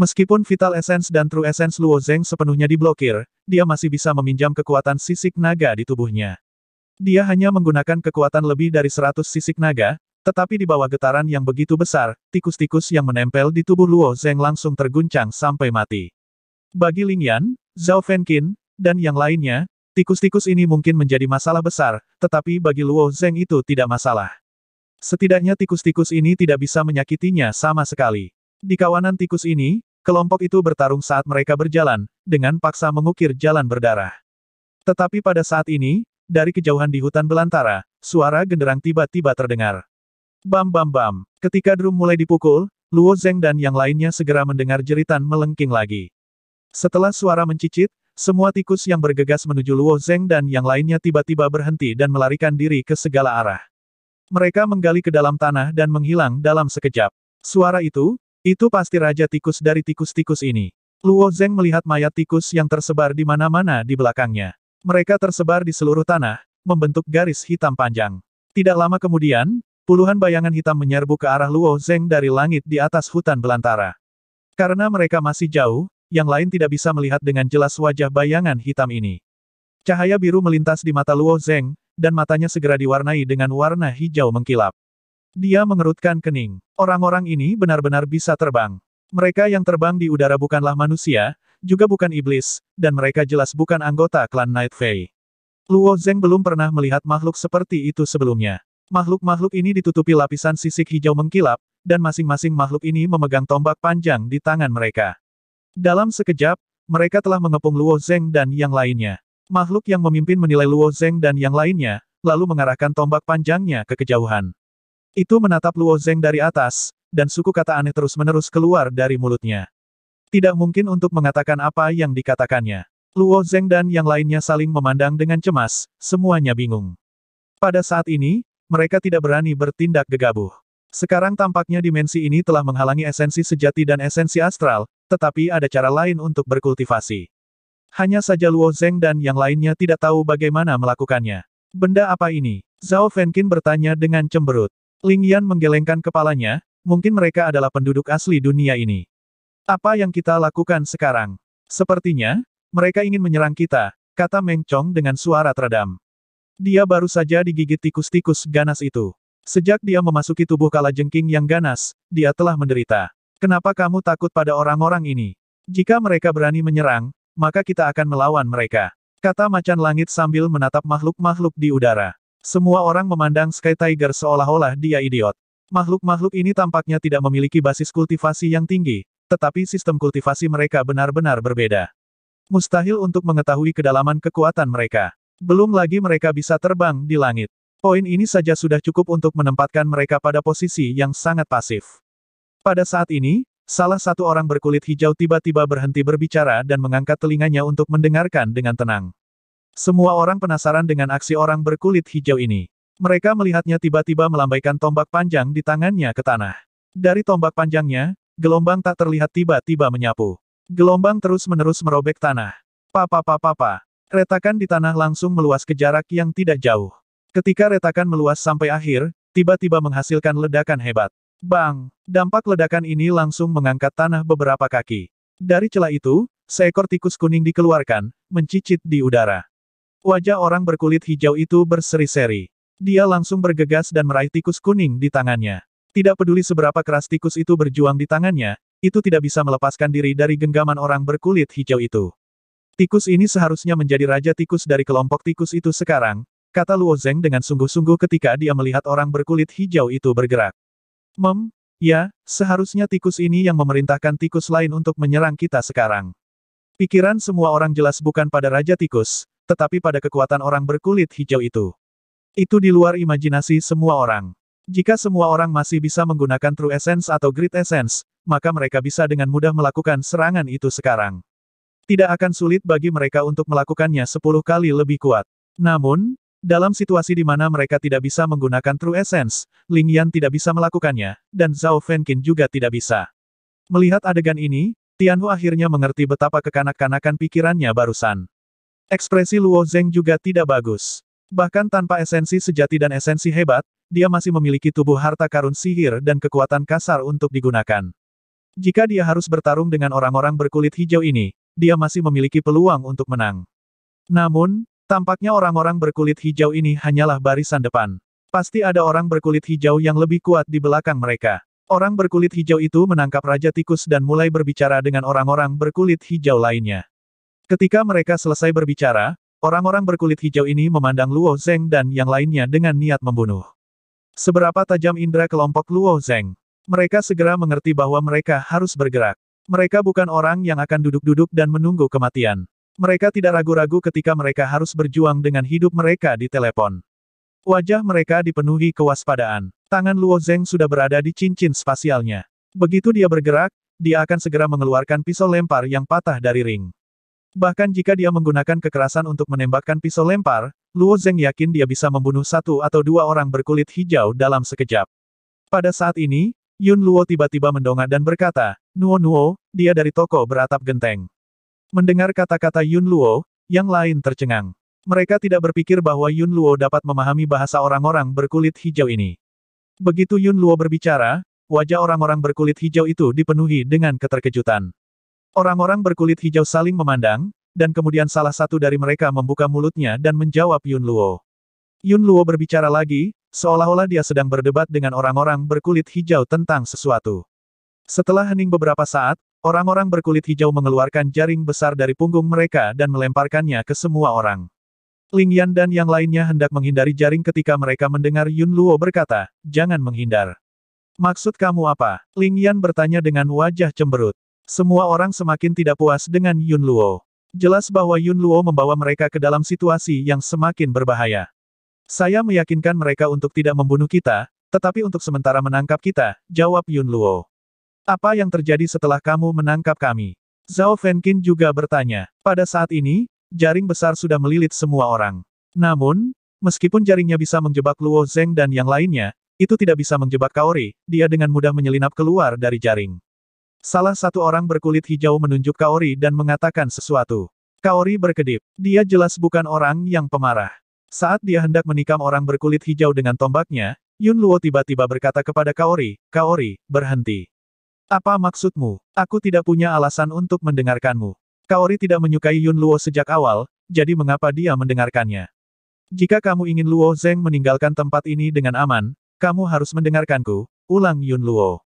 Meskipun Vital Essence dan True Essence Luo Zeng sepenuhnya diblokir, dia masih bisa meminjam kekuatan sisik naga di tubuhnya. Dia hanya menggunakan kekuatan lebih dari 100 sisik naga, tetapi di bawah getaran yang begitu besar, tikus-tikus yang menempel di tubuh Luo Zeng langsung terguncang sampai mati. Bagi Yan, Zhao Fenkin, dan yang lainnya, tikus-tikus ini mungkin menjadi masalah besar, tetapi bagi Luo Zeng itu tidak masalah. Setidaknya tikus-tikus ini tidak bisa menyakitinya sama sekali. Di kawanan tikus ini, Kelompok itu bertarung saat mereka berjalan, dengan paksa mengukir jalan berdarah. Tetapi pada saat ini, dari kejauhan di hutan belantara, suara genderang tiba-tiba terdengar. Bam bam bam, ketika drum mulai dipukul, Luo Zeng dan yang lainnya segera mendengar jeritan melengking lagi. Setelah suara mencicit, semua tikus yang bergegas menuju Luo Zeng dan yang lainnya tiba-tiba berhenti dan melarikan diri ke segala arah. Mereka menggali ke dalam tanah dan menghilang dalam sekejap. Suara itu, itu pasti raja tikus dari tikus-tikus ini. Luo Zeng melihat mayat tikus yang tersebar di mana-mana di belakangnya. Mereka tersebar di seluruh tanah, membentuk garis hitam panjang. Tidak lama kemudian, puluhan bayangan hitam menyerbu ke arah Luo Zeng dari langit di atas hutan belantara. Karena mereka masih jauh, yang lain tidak bisa melihat dengan jelas wajah bayangan hitam ini. Cahaya biru melintas di mata Luo Zeng, dan matanya segera diwarnai dengan warna hijau mengkilap. Dia mengerutkan kening. Orang-orang ini benar-benar bisa terbang. Mereka yang terbang di udara bukanlah manusia, juga bukan iblis, dan mereka jelas bukan anggota klan Night Fae. Luo Zeng belum pernah melihat makhluk seperti itu sebelumnya. Makhluk-makhluk ini ditutupi lapisan sisik hijau mengkilap, dan masing-masing makhluk ini memegang tombak panjang di tangan mereka. Dalam sekejap, mereka telah mengepung Luo Zeng dan yang lainnya. Makhluk yang memimpin menilai Luo Zeng dan yang lainnya, lalu mengarahkan tombak panjangnya ke kejauhan. Itu menatap Luo Zeng dari atas, dan suku kata aneh terus-menerus keluar dari mulutnya. Tidak mungkin untuk mengatakan apa yang dikatakannya. Luo Zeng dan yang lainnya saling memandang dengan cemas, semuanya bingung. Pada saat ini, mereka tidak berani bertindak gegabah. Sekarang tampaknya dimensi ini telah menghalangi esensi sejati dan esensi astral, tetapi ada cara lain untuk berkultivasi. Hanya saja Luo Zeng dan yang lainnya tidak tahu bagaimana melakukannya. Benda apa ini? Zhao Fenkin bertanya dengan cemberut. Ling Yan menggelengkan kepalanya, mungkin mereka adalah penduduk asli dunia ini. Apa yang kita lakukan sekarang? Sepertinya, mereka ingin menyerang kita, kata Meng Chong dengan suara teredam. Dia baru saja digigit tikus-tikus ganas itu. Sejak dia memasuki tubuh kalajengking yang ganas, dia telah menderita. Kenapa kamu takut pada orang-orang ini? Jika mereka berani menyerang, maka kita akan melawan mereka. Kata macan langit sambil menatap makhluk-makhluk di udara. Semua orang memandang Sky Tiger seolah-olah dia idiot. Makhluk-makhluk ini tampaknya tidak memiliki basis kultivasi yang tinggi, tetapi sistem kultivasi mereka benar-benar berbeda. Mustahil untuk mengetahui kedalaman kekuatan mereka. Belum lagi mereka bisa terbang di langit. Poin ini saja sudah cukup untuk menempatkan mereka pada posisi yang sangat pasif. Pada saat ini, salah satu orang berkulit hijau tiba-tiba berhenti berbicara dan mengangkat telinganya untuk mendengarkan dengan tenang. Semua orang penasaran dengan aksi orang berkulit hijau ini. Mereka melihatnya tiba-tiba melambaikan tombak panjang di tangannya ke tanah. Dari tombak panjangnya, gelombang tak terlihat tiba-tiba menyapu. Gelombang terus-menerus merobek tanah. Papa-papa-papa. Retakan di tanah langsung meluas ke jarak yang tidak jauh. Ketika retakan meluas sampai akhir, tiba-tiba menghasilkan ledakan hebat. Bang! Dampak ledakan ini langsung mengangkat tanah beberapa kaki. Dari celah itu, seekor tikus kuning dikeluarkan, mencicit di udara. Wajah orang berkulit hijau itu berseri-seri. Dia langsung bergegas dan meraih tikus kuning di tangannya. Tidak peduli seberapa keras tikus itu berjuang di tangannya, itu tidak bisa melepaskan diri dari genggaman orang berkulit hijau itu. Tikus ini seharusnya menjadi raja tikus dari kelompok tikus itu sekarang, kata Luo Zeng dengan sungguh-sungguh ketika dia melihat orang berkulit hijau itu bergerak. Mem, ya, seharusnya tikus ini yang memerintahkan tikus lain untuk menyerang kita sekarang. Pikiran semua orang jelas bukan pada Raja Tikus, tetapi pada kekuatan orang berkulit hijau itu. Itu di luar imajinasi semua orang. Jika semua orang masih bisa menggunakan True Essence atau Great Essence, maka mereka bisa dengan mudah melakukan serangan itu sekarang. Tidak akan sulit bagi mereka untuk melakukannya 10 kali lebih kuat. Namun, dalam situasi di mana mereka tidak bisa menggunakan True Essence, Ling Yan tidak bisa melakukannya, dan Zhao Fenkin juga tidak bisa. Melihat adegan ini, Tianhu akhirnya mengerti betapa kekanak-kanakan pikirannya barusan. Ekspresi Luo Zeng juga tidak bagus. Bahkan tanpa esensi sejati dan esensi hebat, dia masih memiliki tubuh harta karun sihir dan kekuatan kasar untuk digunakan. Jika dia harus bertarung dengan orang-orang berkulit hijau ini, dia masih memiliki peluang untuk menang. Namun, tampaknya orang-orang berkulit hijau ini hanyalah barisan depan. Pasti ada orang berkulit hijau yang lebih kuat di belakang mereka. Orang berkulit hijau itu menangkap Raja Tikus dan mulai berbicara dengan orang-orang berkulit hijau lainnya. Ketika mereka selesai berbicara, orang-orang berkulit hijau ini memandang Luo Zeng dan yang lainnya dengan niat membunuh. Seberapa tajam indera kelompok Luo Zeng? Mereka segera mengerti bahwa mereka harus bergerak. Mereka bukan orang yang akan duduk-duduk dan menunggu kematian. Mereka tidak ragu-ragu ketika mereka harus berjuang dengan hidup mereka di telepon. Wajah mereka dipenuhi kewaspadaan. Tangan Luo Zeng sudah berada di cincin spasialnya. Begitu dia bergerak, dia akan segera mengeluarkan pisau lempar yang patah dari ring. Bahkan jika dia menggunakan kekerasan untuk menembakkan pisau lempar, Luo Zeng yakin dia bisa membunuh satu atau dua orang berkulit hijau dalam sekejap. Pada saat ini, Yun Luo tiba-tiba mendongak dan berkata, Nuo Nuo, dia dari toko beratap genteng. Mendengar kata-kata Yun Luo, yang lain tercengang. Mereka tidak berpikir bahwa Yun Luo dapat memahami bahasa orang-orang berkulit hijau ini. Begitu Yun Luo berbicara, wajah orang-orang berkulit hijau itu dipenuhi dengan keterkejutan. Orang-orang berkulit hijau saling memandang, dan kemudian salah satu dari mereka membuka mulutnya dan menjawab Yun Luo. Yun Luo berbicara lagi, seolah-olah dia sedang berdebat dengan orang-orang berkulit hijau tentang sesuatu. Setelah hening beberapa saat, orang-orang berkulit hijau mengeluarkan jaring besar dari punggung mereka dan melemparkannya ke semua orang. Ling Yan dan yang lainnya hendak menghindari jaring ketika mereka mendengar Yun Luo berkata, jangan menghindar. Maksud kamu apa? Ling Yan bertanya dengan wajah cemberut. Semua orang semakin tidak puas dengan Yun Luo. Jelas bahwa Yun Luo membawa mereka ke dalam situasi yang semakin berbahaya. Saya meyakinkan mereka untuk tidak membunuh kita, tetapi untuk sementara menangkap kita, jawab Yun Luo. Apa yang terjadi setelah kamu menangkap kami? Zhao Fenkin juga bertanya. Pada saat ini, jaring besar sudah melilit semua orang. Namun, meskipun jaringnya bisa menjebak Luo Zeng dan yang lainnya, itu tidak bisa menjebak Kaori, dia dengan mudah menyelinap keluar dari jaring. Salah satu orang berkulit hijau menunjuk Kaori dan mengatakan sesuatu. Kaori berkedip. Dia jelas bukan orang yang pemarah. Saat dia hendak menikam orang berkulit hijau dengan tombaknya, Yun Luo tiba-tiba berkata kepada Kaori, Kaori, berhenti. Apa maksudmu? Aku tidak punya alasan untuk mendengarkanmu. Kaori tidak menyukai Yun Luo sejak awal, jadi mengapa dia mendengarkannya? Jika kamu ingin Luo Zeng meninggalkan tempat ini dengan aman, kamu harus mendengarkanku, ulang Yun Luo.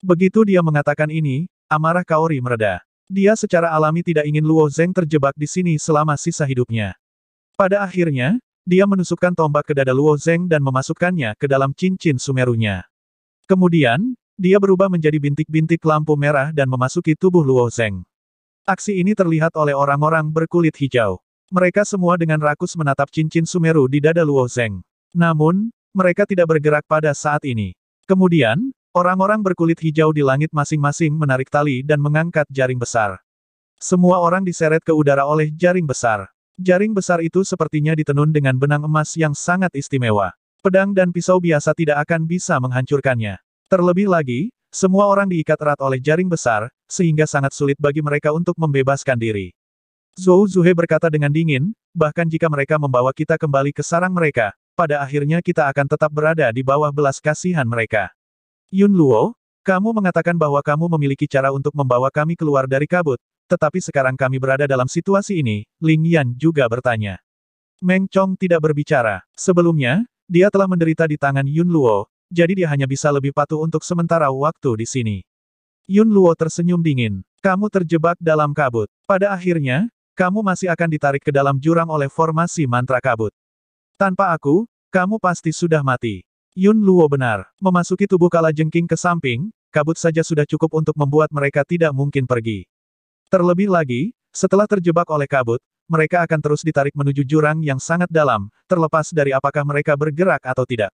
Begitu dia mengatakan ini, amarah Kaori mereda. Dia secara alami tidak ingin Luo Zeng terjebak di sini selama sisa hidupnya. Pada akhirnya, dia menusukkan tombak ke dada Luo Zeng dan memasukkannya ke dalam cincin sumerunya. Kemudian, dia berubah menjadi bintik-bintik lampu merah dan memasuki tubuh Luo Zeng. Aksi ini terlihat oleh orang-orang berkulit hijau. Mereka semua dengan rakus menatap cincin sumeru di dada Luo Zeng. Namun, mereka tidak bergerak pada saat ini. Kemudian, Orang-orang berkulit hijau di langit masing-masing menarik tali dan mengangkat jaring besar. Semua orang diseret ke udara oleh jaring besar. Jaring besar itu sepertinya ditenun dengan benang emas yang sangat istimewa. Pedang dan pisau biasa tidak akan bisa menghancurkannya. Terlebih lagi, semua orang diikat erat oleh jaring besar, sehingga sangat sulit bagi mereka untuk membebaskan diri. Zhou Zuhe berkata dengan dingin, bahkan jika mereka membawa kita kembali ke sarang mereka, pada akhirnya kita akan tetap berada di bawah belas kasihan mereka. Yun Luo, kamu mengatakan bahwa kamu memiliki cara untuk membawa kami keluar dari kabut, tetapi sekarang kami berada dalam situasi ini, Ling Yan juga bertanya. Meng Chong tidak berbicara. Sebelumnya, dia telah menderita di tangan Yun Luo, jadi dia hanya bisa lebih patuh untuk sementara waktu di sini. Yun Luo tersenyum dingin. Kamu terjebak dalam kabut. Pada akhirnya, kamu masih akan ditarik ke dalam jurang oleh formasi mantra kabut. Tanpa aku, kamu pasti sudah mati. Yun Luo benar. Memasuki tubuh kala jengking ke samping, kabut saja sudah cukup untuk membuat mereka tidak mungkin pergi. Terlebih lagi, setelah terjebak oleh kabut, mereka akan terus ditarik menuju jurang yang sangat dalam, terlepas dari apakah mereka bergerak atau tidak.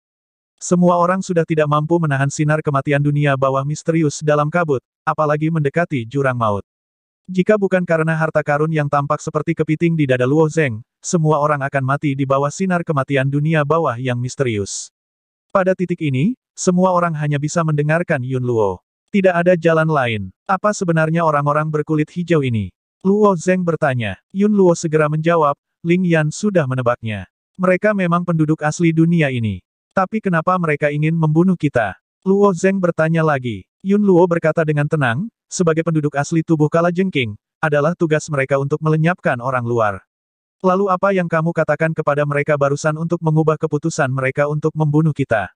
Semua orang sudah tidak mampu menahan sinar kematian dunia bawah misterius dalam kabut, apalagi mendekati jurang maut. Jika bukan karena harta karun yang tampak seperti kepiting di dada Luo Zeng, semua orang akan mati di bawah sinar kematian dunia bawah yang misterius. Pada titik ini, semua orang hanya bisa mendengarkan Yun Luo. Tidak ada jalan lain. Apa sebenarnya orang-orang berkulit hijau ini? Luo Zeng bertanya. Yun Luo segera menjawab, Ling Yan sudah menebaknya. Mereka memang penduduk asli dunia ini. Tapi kenapa mereka ingin membunuh kita? Luo Zeng bertanya lagi. Yun Luo berkata dengan tenang, sebagai penduduk asli tubuh kala jengking, adalah tugas mereka untuk melenyapkan orang luar. Lalu apa yang kamu katakan kepada mereka barusan untuk mengubah keputusan mereka untuk membunuh kita?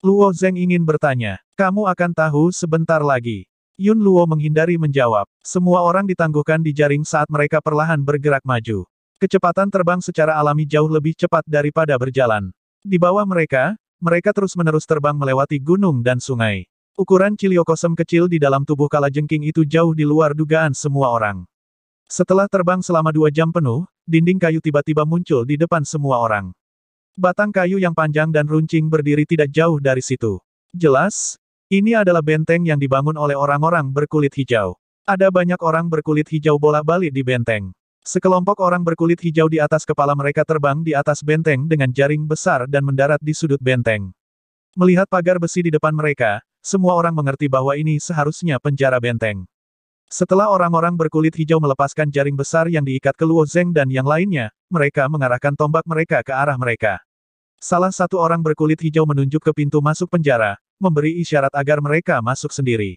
Luo Zeng ingin bertanya. Kamu akan tahu sebentar lagi. Yun Luo menghindari menjawab. Semua orang ditangguhkan di jaring saat mereka perlahan bergerak maju. Kecepatan terbang secara alami jauh lebih cepat daripada berjalan. Di bawah mereka, mereka terus-menerus terbang melewati gunung dan sungai. Ukuran ciliokosem kecil di dalam tubuh kalajengking itu jauh di luar dugaan semua orang. Setelah terbang selama dua jam penuh, dinding kayu tiba-tiba muncul di depan semua orang. Batang kayu yang panjang dan runcing berdiri tidak jauh dari situ. Jelas, ini adalah benteng yang dibangun oleh orang-orang berkulit hijau. Ada banyak orang berkulit hijau bola-balik di benteng. Sekelompok orang berkulit hijau di atas kepala mereka terbang di atas benteng dengan jaring besar dan mendarat di sudut benteng. Melihat pagar besi di depan mereka, semua orang mengerti bahwa ini seharusnya penjara benteng. Setelah orang-orang berkulit hijau melepaskan jaring besar yang diikat ke Luo Zeng dan yang lainnya, mereka mengarahkan tombak mereka ke arah mereka. Salah satu orang berkulit hijau menunjuk ke pintu masuk penjara, memberi isyarat agar mereka masuk sendiri.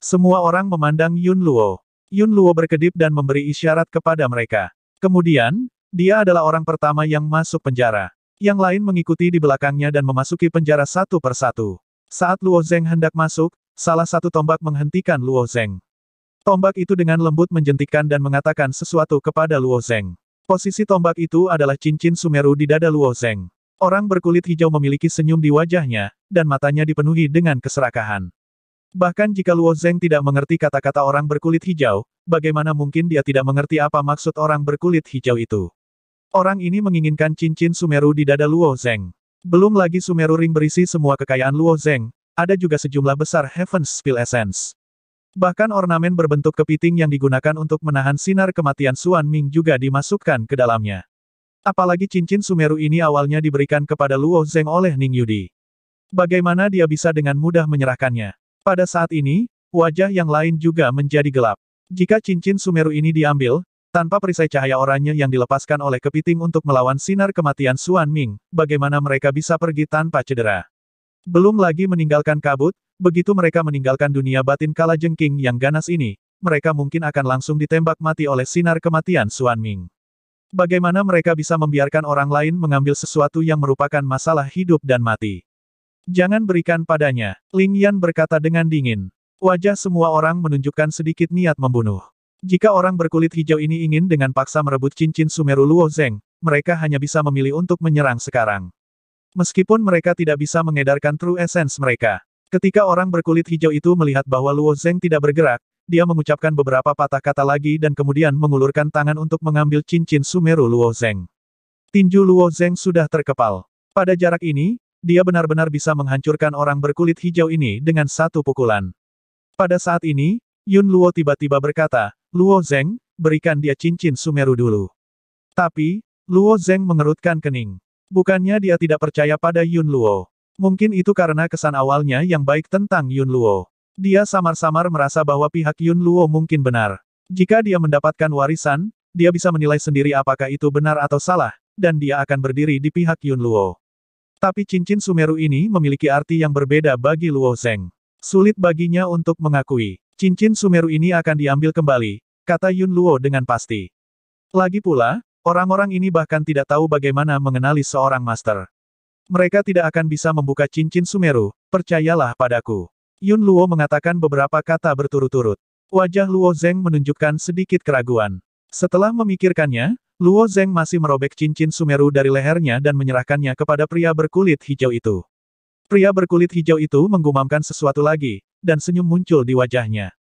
Semua orang memandang Yun Luo. Yun Luo berkedip dan memberi isyarat kepada mereka. Kemudian, dia adalah orang pertama yang masuk penjara. Yang lain mengikuti di belakangnya dan memasuki penjara satu persatu. Saat Luo Zeng hendak masuk, salah satu tombak menghentikan Luo Zeng. Tombak itu dengan lembut menjentikkan dan mengatakan sesuatu kepada Luo Zeng. Posisi tombak itu adalah cincin Sumeru di dada Luo Zeng. Orang berkulit hijau memiliki senyum di wajahnya, dan matanya dipenuhi dengan keserakahan. Bahkan jika Luo Zeng tidak mengerti kata-kata orang berkulit hijau, bagaimana mungkin dia tidak mengerti apa maksud orang berkulit hijau itu? Orang ini menginginkan cincin Sumeru di dada Luo Zeng. Belum lagi Sumeru Ring berisi semua kekayaan Luo Zeng, ada juga sejumlah besar Heaven's Spill Essence. Bahkan ornamen berbentuk kepiting yang digunakan untuk menahan sinar kematian Suan Ming juga dimasukkan ke dalamnya. Apalagi cincin Sumeru ini awalnya diberikan kepada Luo Zeng oleh Ning Yudi. Bagaimana dia bisa dengan mudah menyerahkannya? Pada saat ini, wajah yang lain juga menjadi gelap. Jika cincin Sumeru ini diambil, tanpa perisai cahaya oranye yang dilepaskan oleh kepiting untuk melawan sinar kematian Suan Ming, bagaimana mereka bisa pergi tanpa cedera? Belum lagi meninggalkan kabut, begitu mereka meninggalkan dunia batin kala jengking yang ganas ini, mereka mungkin akan langsung ditembak mati oleh sinar kematian Suan Ming. Bagaimana mereka bisa membiarkan orang lain mengambil sesuatu yang merupakan masalah hidup dan mati? Jangan berikan padanya, Ling Yan berkata dengan dingin. Wajah semua orang menunjukkan sedikit niat membunuh. Jika orang berkulit hijau ini ingin dengan paksa merebut cincin Sumeru Luo Zeng, mereka hanya bisa memilih untuk menyerang sekarang. Meskipun mereka tidak bisa mengedarkan true essence mereka. Ketika orang berkulit hijau itu melihat bahwa Luo Zeng tidak bergerak, dia mengucapkan beberapa patah kata lagi dan kemudian mengulurkan tangan untuk mengambil cincin Sumeru Luo Zeng. Tinju Luo Zeng sudah terkepal. Pada jarak ini, dia benar-benar bisa menghancurkan orang berkulit hijau ini dengan satu pukulan. Pada saat ini, Yun Luo tiba-tiba berkata, Luo Zeng, berikan dia cincin Sumeru dulu. Tapi, Luo Zeng mengerutkan kening. Bukannya dia tidak percaya pada Yun Luo. Mungkin itu karena kesan awalnya yang baik tentang Yun Luo. Dia samar-samar merasa bahwa pihak Yun Luo mungkin benar. Jika dia mendapatkan warisan, dia bisa menilai sendiri apakah itu benar atau salah, dan dia akan berdiri di pihak Yun Luo. Tapi cincin Sumeru ini memiliki arti yang berbeda bagi Luo Zeng. Sulit baginya untuk mengakui. Cincin Sumeru ini akan diambil kembali, kata Yun Luo dengan pasti. Lagi pula, Orang-orang ini bahkan tidak tahu bagaimana mengenali seorang master. Mereka tidak akan bisa membuka cincin Sumeru, percayalah padaku. Yun Luo mengatakan beberapa kata berturut-turut. Wajah Luo Zeng menunjukkan sedikit keraguan. Setelah memikirkannya, Luo Zeng masih merobek cincin Sumeru dari lehernya dan menyerahkannya kepada pria berkulit hijau itu. Pria berkulit hijau itu menggumamkan sesuatu lagi, dan senyum muncul di wajahnya.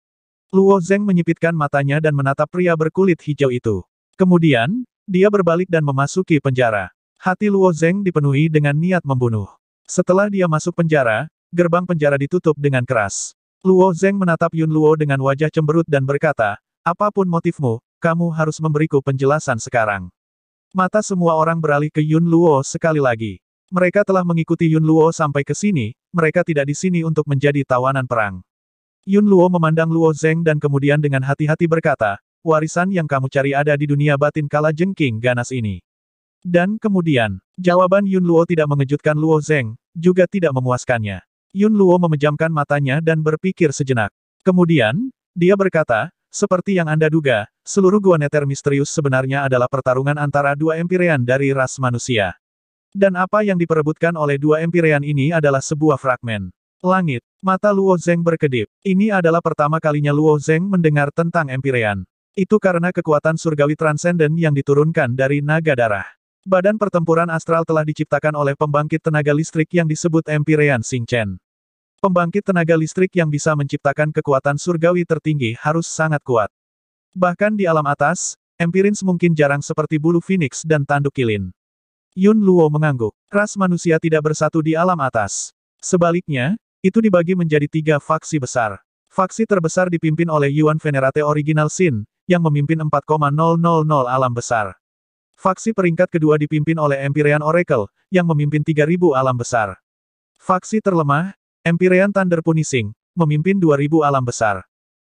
Luo Zeng menyipitkan matanya dan menatap pria berkulit hijau itu. Kemudian, dia berbalik dan memasuki penjara. Hati Luo Zeng dipenuhi dengan niat membunuh. Setelah dia masuk penjara, gerbang penjara ditutup dengan keras. Luo Zeng menatap Yun Luo dengan wajah cemberut dan berkata, apapun motifmu, kamu harus memberiku penjelasan sekarang. Mata semua orang beralih ke Yun Luo sekali lagi. Mereka telah mengikuti Yun Luo sampai ke sini, mereka tidak di sini untuk menjadi tawanan perang. Yun Luo memandang Luo Zeng dan kemudian dengan hati-hati berkata, warisan yang kamu cari ada di dunia batin kala jengking ganas ini. Dan kemudian, jawaban Yun Luo tidak mengejutkan Luo Zeng, juga tidak memuaskannya. Yun Luo memejamkan matanya dan berpikir sejenak. Kemudian, dia berkata, seperti yang Anda duga, seluruh gua neter misterius sebenarnya adalah pertarungan antara dua empirean dari ras manusia. Dan apa yang diperebutkan oleh dua empirean ini adalah sebuah fragmen. Langit, mata Luo Zeng berkedip. Ini adalah pertama kalinya Luo Zeng mendengar tentang empirean. Itu karena kekuatan surgawi transenden yang diturunkan dari naga darah. Badan pertempuran astral telah diciptakan oleh pembangkit tenaga listrik yang disebut Empirean Singchen. Pembangkit tenaga listrik yang bisa menciptakan kekuatan surgawi tertinggi harus sangat kuat. Bahkan di alam atas, Empirins mungkin jarang seperti bulu phoenix dan tanduk kilin. Yun Luo mengangguk. Ras manusia tidak bersatu di alam atas. Sebaliknya, itu dibagi menjadi tiga faksi besar. Faksi terbesar dipimpin oleh Yuan Venerate Original Sin, yang memimpin 4,000 alam besar. Faksi peringkat kedua dipimpin oleh Empyrean Oracle, yang memimpin 3.000 alam besar. Faksi terlemah, Empyrean Thunder Punishing, memimpin 2.000 alam besar.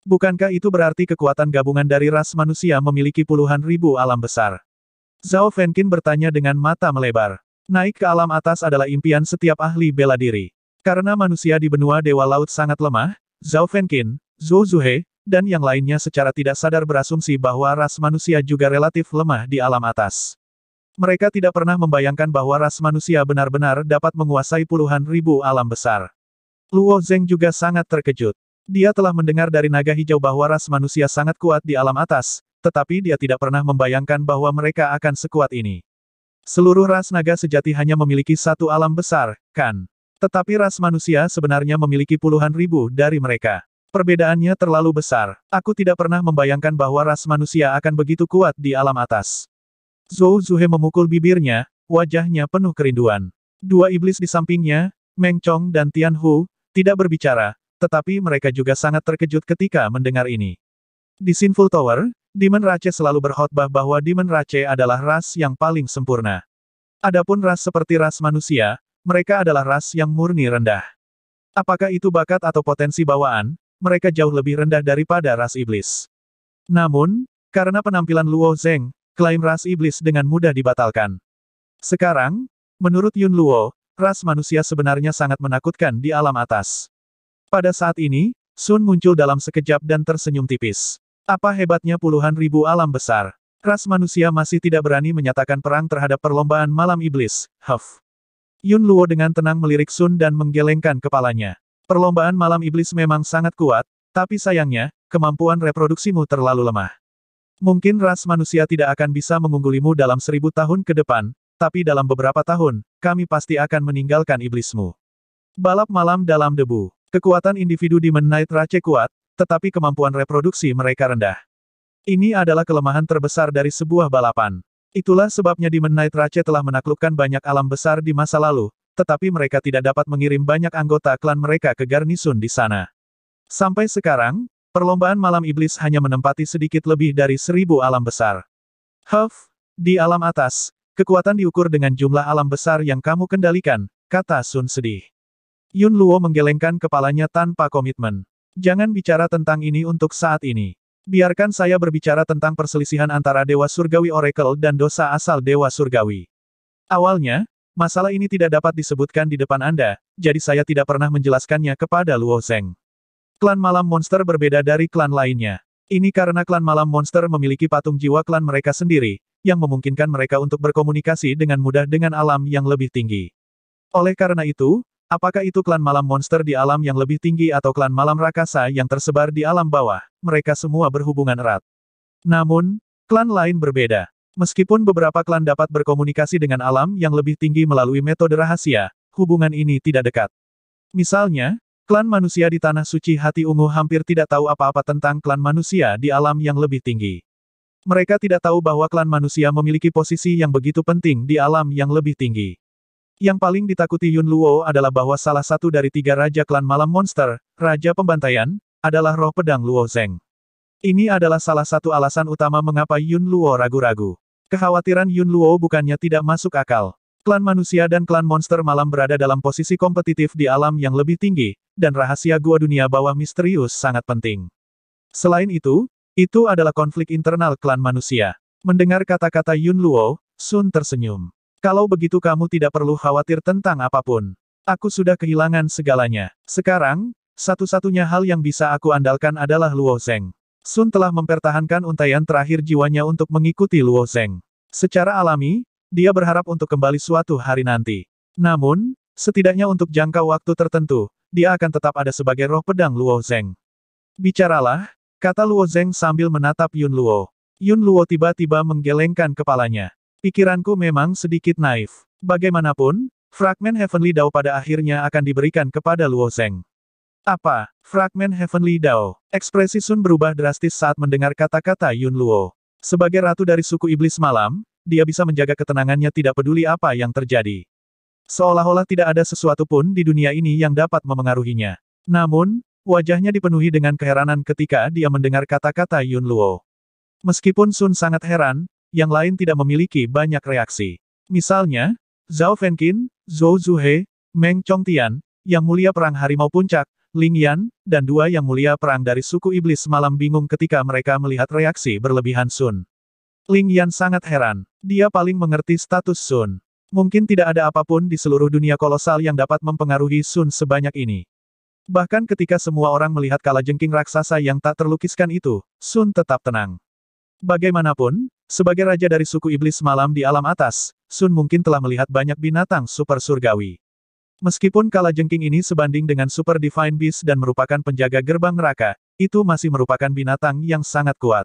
Bukankah itu berarti kekuatan gabungan dari ras manusia memiliki puluhan ribu alam besar? Zhao Fenkin bertanya dengan mata melebar. Naik ke alam atas adalah impian setiap ahli bela diri. Karena manusia di benua Dewa Laut sangat lemah, Zhao Fenqin, Zhou Zuhe, dan yang lainnya secara tidak sadar berasumsi bahwa ras manusia juga relatif lemah di alam atas. Mereka tidak pernah membayangkan bahwa ras manusia benar-benar dapat menguasai puluhan ribu alam besar. Luo Zeng juga sangat terkejut. Dia telah mendengar dari naga hijau bahwa ras manusia sangat kuat di alam atas, tetapi dia tidak pernah membayangkan bahwa mereka akan sekuat ini. Seluruh ras naga sejati hanya memiliki satu alam besar, kan? Tetapi ras manusia sebenarnya memiliki puluhan ribu dari mereka. Perbedaannya terlalu besar. Aku tidak pernah membayangkan bahwa ras manusia akan begitu kuat di alam atas. Zhou Zuhe memukul bibirnya, wajahnya penuh kerinduan. Dua iblis di sampingnya, Meng Chong dan Tian Hu, tidak berbicara, tetapi mereka juga sangat terkejut ketika mendengar ini. Di Sinful Tower, Demon Rache selalu berkhotbah bahwa Demon Rache adalah ras yang paling sempurna. Adapun ras seperti ras manusia, mereka adalah ras yang murni rendah. Apakah itu bakat atau potensi bawaan, mereka jauh lebih rendah daripada ras iblis. Namun, karena penampilan Luo Zeng, klaim ras iblis dengan mudah dibatalkan. Sekarang, menurut Yun Luo, ras manusia sebenarnya sangat menakutkan di alam atas. Pada saat ini, Sun muncul dalam sekejap dan tersenyum tipis. Apa hebatnya puluhan ribu alam besar? Ras manusia masih tidak berani menyatakan perang terhadap perlombaan malam iblis, Huff. Yun Luo dengan tenang melirik Sun dan menggelengkan kepalanya. Perlombaan malam iblis memang sangat kuat, tapi sayangnya, kemampuan reproduksimu terlalu lemah. Mungkin ras manusia tidak akan bisa mengunggulimu dalam seribu tahun ke depan, tapi dalam beberapa tahun, kami pasti akan meninggalkan iblismu. Balap malam dalam debu. Kekuatan individu di Night Race kuat, tetapi kemampuan reproduksi mereka rendah. Ini adalah kelemahan terbesar dari sebuah balapan. Itulah sebabnya Demon Knight Rache telah menaklukkan banyak alam besar di masa lalu, tetapi mereka tidak dapat mengirim banyak anggota klan mereka ke garnisun di sana. Sampai sekarang, perlombaan malam iblis hanya menempati sedikit lebih dari seribu alam besar. Huff, di alam atas, kekuatan diukur dengan jumlah alam besar yang kamu kendalikan, kata Sun sedih. Yun Luo menggelengkan kepalanya tanpa komitmen. Jangan bicara tentang ini untuk saat ini. Biarkan saya berbicara tentang perselisihan antara Dewa Surgawi Oracle dan dosa asal Dewa Surgawi. Awalnya, masalah ini tidak dapat disebutkan di depan Anda, jadi saya tidak pernah menjelaskannya kepada Luo Zeng. Klan Malam Monster berbeda dari klan lainnya. Ini karena klan Malam Monster memiliki patung jiwa klan mereka sendiri, yang memungkinkan mereka untuk berkomunikasi dengan mudah dengan alam yang lebih tinggi. Oleh karena itu, Apakah itu klan malam monster di alam yang lebih tinggi atau klan malam rakasa yang tersebar di alam bawah, mereka semua berhubungan erat. Namun, klan lain berbeda. Meskipun beberapa klan dapat berkomunikasi dengan alam yang lebih tinggi melalui metode rahasia, hubungan ini tidak dekat. Misalnya, klan manusia di Tanah Suci Hati Ungu hampir tidak tahu apa-apa tentang klan manusia di alam yang lebih tinggi. Mereka tidak tahu bahwa klan manusia memiliki posisi yang begitu penting di alam yang lebih tinggi. Yang paling ditakuti Yun Luo adalah bahwa salah satu dari tiga raja klan malam monster, Raja Pembantaian, adalah roh pedang Luo Zeng. Ini adalah salah satu alasan utama mengapa Yun Luo ragu-ragu. Kekhawatiran Yun Luo bukannya tidak masuk akal. Klan manusia dan klan monster malam berada dalam posisi kompetitif di alam yang lebih tinggi, dan rahasia gua dunia bawah misterius sangat penting. Selain itu, itu adalah konflik internal klan manusia. Mendengar kata-kata Yun Luo, Sun tersenyum. Kalau begitu kamu tidak perlu khawatir tentang apapun. Aku sudah kehilangan segalanya. Sekarang, satu-satunya hal yang bisa aku andalkan adalah Luo Zeng. Sun telah mempertahankan untaian terakhir jiwanya untuk mengikuti Luo Zeng. Secara alami, dia berharap untuk kembali suatu hari nanti. Namun, setidaknya untuk jangka waktu tertentu, dia akan tetap ada sebagai roh pedang Luo Zeng. Bicaralah, kata Luo Zeng sambil menatap Yun Luo. Yun Luo tiba-tiba menggelengkan kepalanya. Pikiranku memang sedikit naif. Bagaimanapun, fragmen Heavenly Dao pada akhirnya akan diberikan kepada Luo Zeng. Apa? Fragmen Heavenly Dao. Ekspresi Sun berubah drastis saat mendengar kata-kata Yun Luo. Sebagai ratu dari suku iblis malam, dia bisa menjaga ketenangannya tidak peduli apa yang terjadi. Seolah-olah tidak ada sesuatu pun di dunia ini yang dapat memengaruhinya. Namun, wajahnya dipenuhi dengan keheranan ketika dia mendengar kata-kata Yun Luo. Meskipun Sun sangat heran, yang lain tidak memiliki banyak reaksi. Misalnya, Zhao Fenqin, Zhou Zuhe, Meng Chongtian, Yang Mulia Perang Harimau Puncak, Ling Yan, dan dua Yang Mulia Perang dari suku Iblis malam bingung ketika mereka melihat reaksi berlebihan Sun. Ling Yan sangat heran. Dia paling mengerti status Sun. Mungkin tidak ada apapun di seluruh dunia kolosal yang dapat mempengaruhi Sun sebanyak ini. Bahkan ketika semua orang melihat kalajengking raksasa yang tak terlukiskan itu, Sun tetap tenang. Bagaimanapun, sebagai raja dari suku iblis malam di alam atas, Sun mungkin telah melihat banyak binatang super surgawi. Meskipun kala jengking ini sebanding dengan super divine beast dan merupakan penjaga gerbang neraka, itu masih merupakan binatang yang sangat kuat.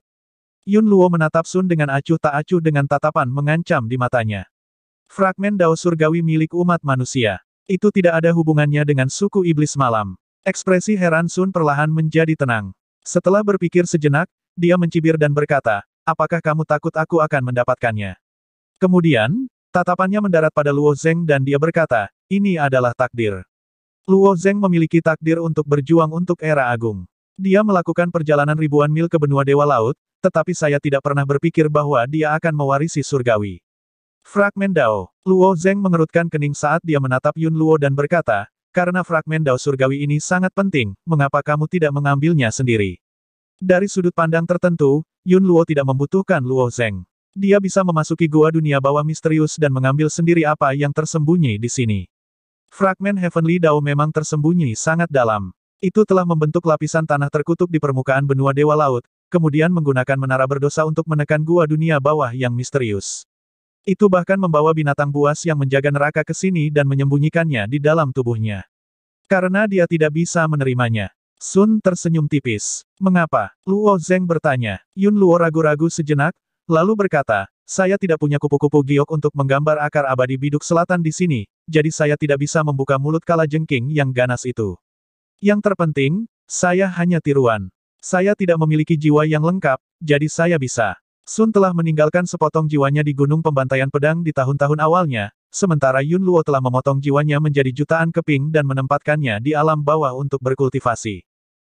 Yun Luo menatap Sun dengan acuh tak acuh dengan tatapan mengancam di matanya. Fragmen Dao Surgawi milik umat manusia. Itu tidak ada hubungannya dengan suku iblis malam. Ekspresi heran Sun perlahan menjadi tenang. Setelah berpikir sejenak, dia mencibir dan berkata, apakah kamu takut aku akan mendapatkannya? Kemudian, tatapannya mendarat pada Luo Zeng dan dia berkata, ini adalah takdir. Luo Zeng memiliki takdir untuk berjuang untuk era agung. Dia melakukan perjalanan ribuan mil ke benua Dewa Laut, tetapi saya tidak pernah berpikir bahwa dia akan mewarisi surgawi. Fragmen Dao. Luo Zeng mengerutkan kening saat dia menatap Yun Luo dan berkata, karena fragmen Dao surgawi ini sangat penting, mengapa kamu tidak mengambilnya sendiri? Dari sudut pandang tertentu, Yun Luo tidak membutuhkan Luo Zeng. Dia bisa memasuki gua dunia bawah misterius dan mengambil sendiri apa yang tersembunyi di sini. Fragmen Heavenly Dao memang tersembunyi sangat dalam. Itu telah membentuk lapisan tanah terkutuk di permukaan benua Dewa Laut, kemudian menggunakan menara berdosa untuk menekan gua dunia bawah yang misterius. Itu bahkan membawa binatang buas yang menjaga neraka ke sini dan menyembunyikannya di dalam tubuhnya. Karena dia tidak bisa menerimanya. Sun tersenyum tipis. Mengapa? Luo Zeng bertanya. Yun Luo ragu-ragu sejenak, lalu berkata, saya tidak punya kupu-kupu giok untuk menggambar akar abadi biduk selatan di sini, jadi saya tidak bisa membuka mulut kala jengking yang ganas itu. Yang terpenting, saya hanya tiruan. Saya tidak memiliki jiwa yang lengkap, jadi saya bisa. Sun telah meninggalkan sepotong jiwanya di Gunung Pembantaian Pedang di tahun-tahun awalnya, sementara Yun Luo telah memotong jiwanya menjadi jutaan keping dan menempatkannya di alam bawah untuk berkultivasi.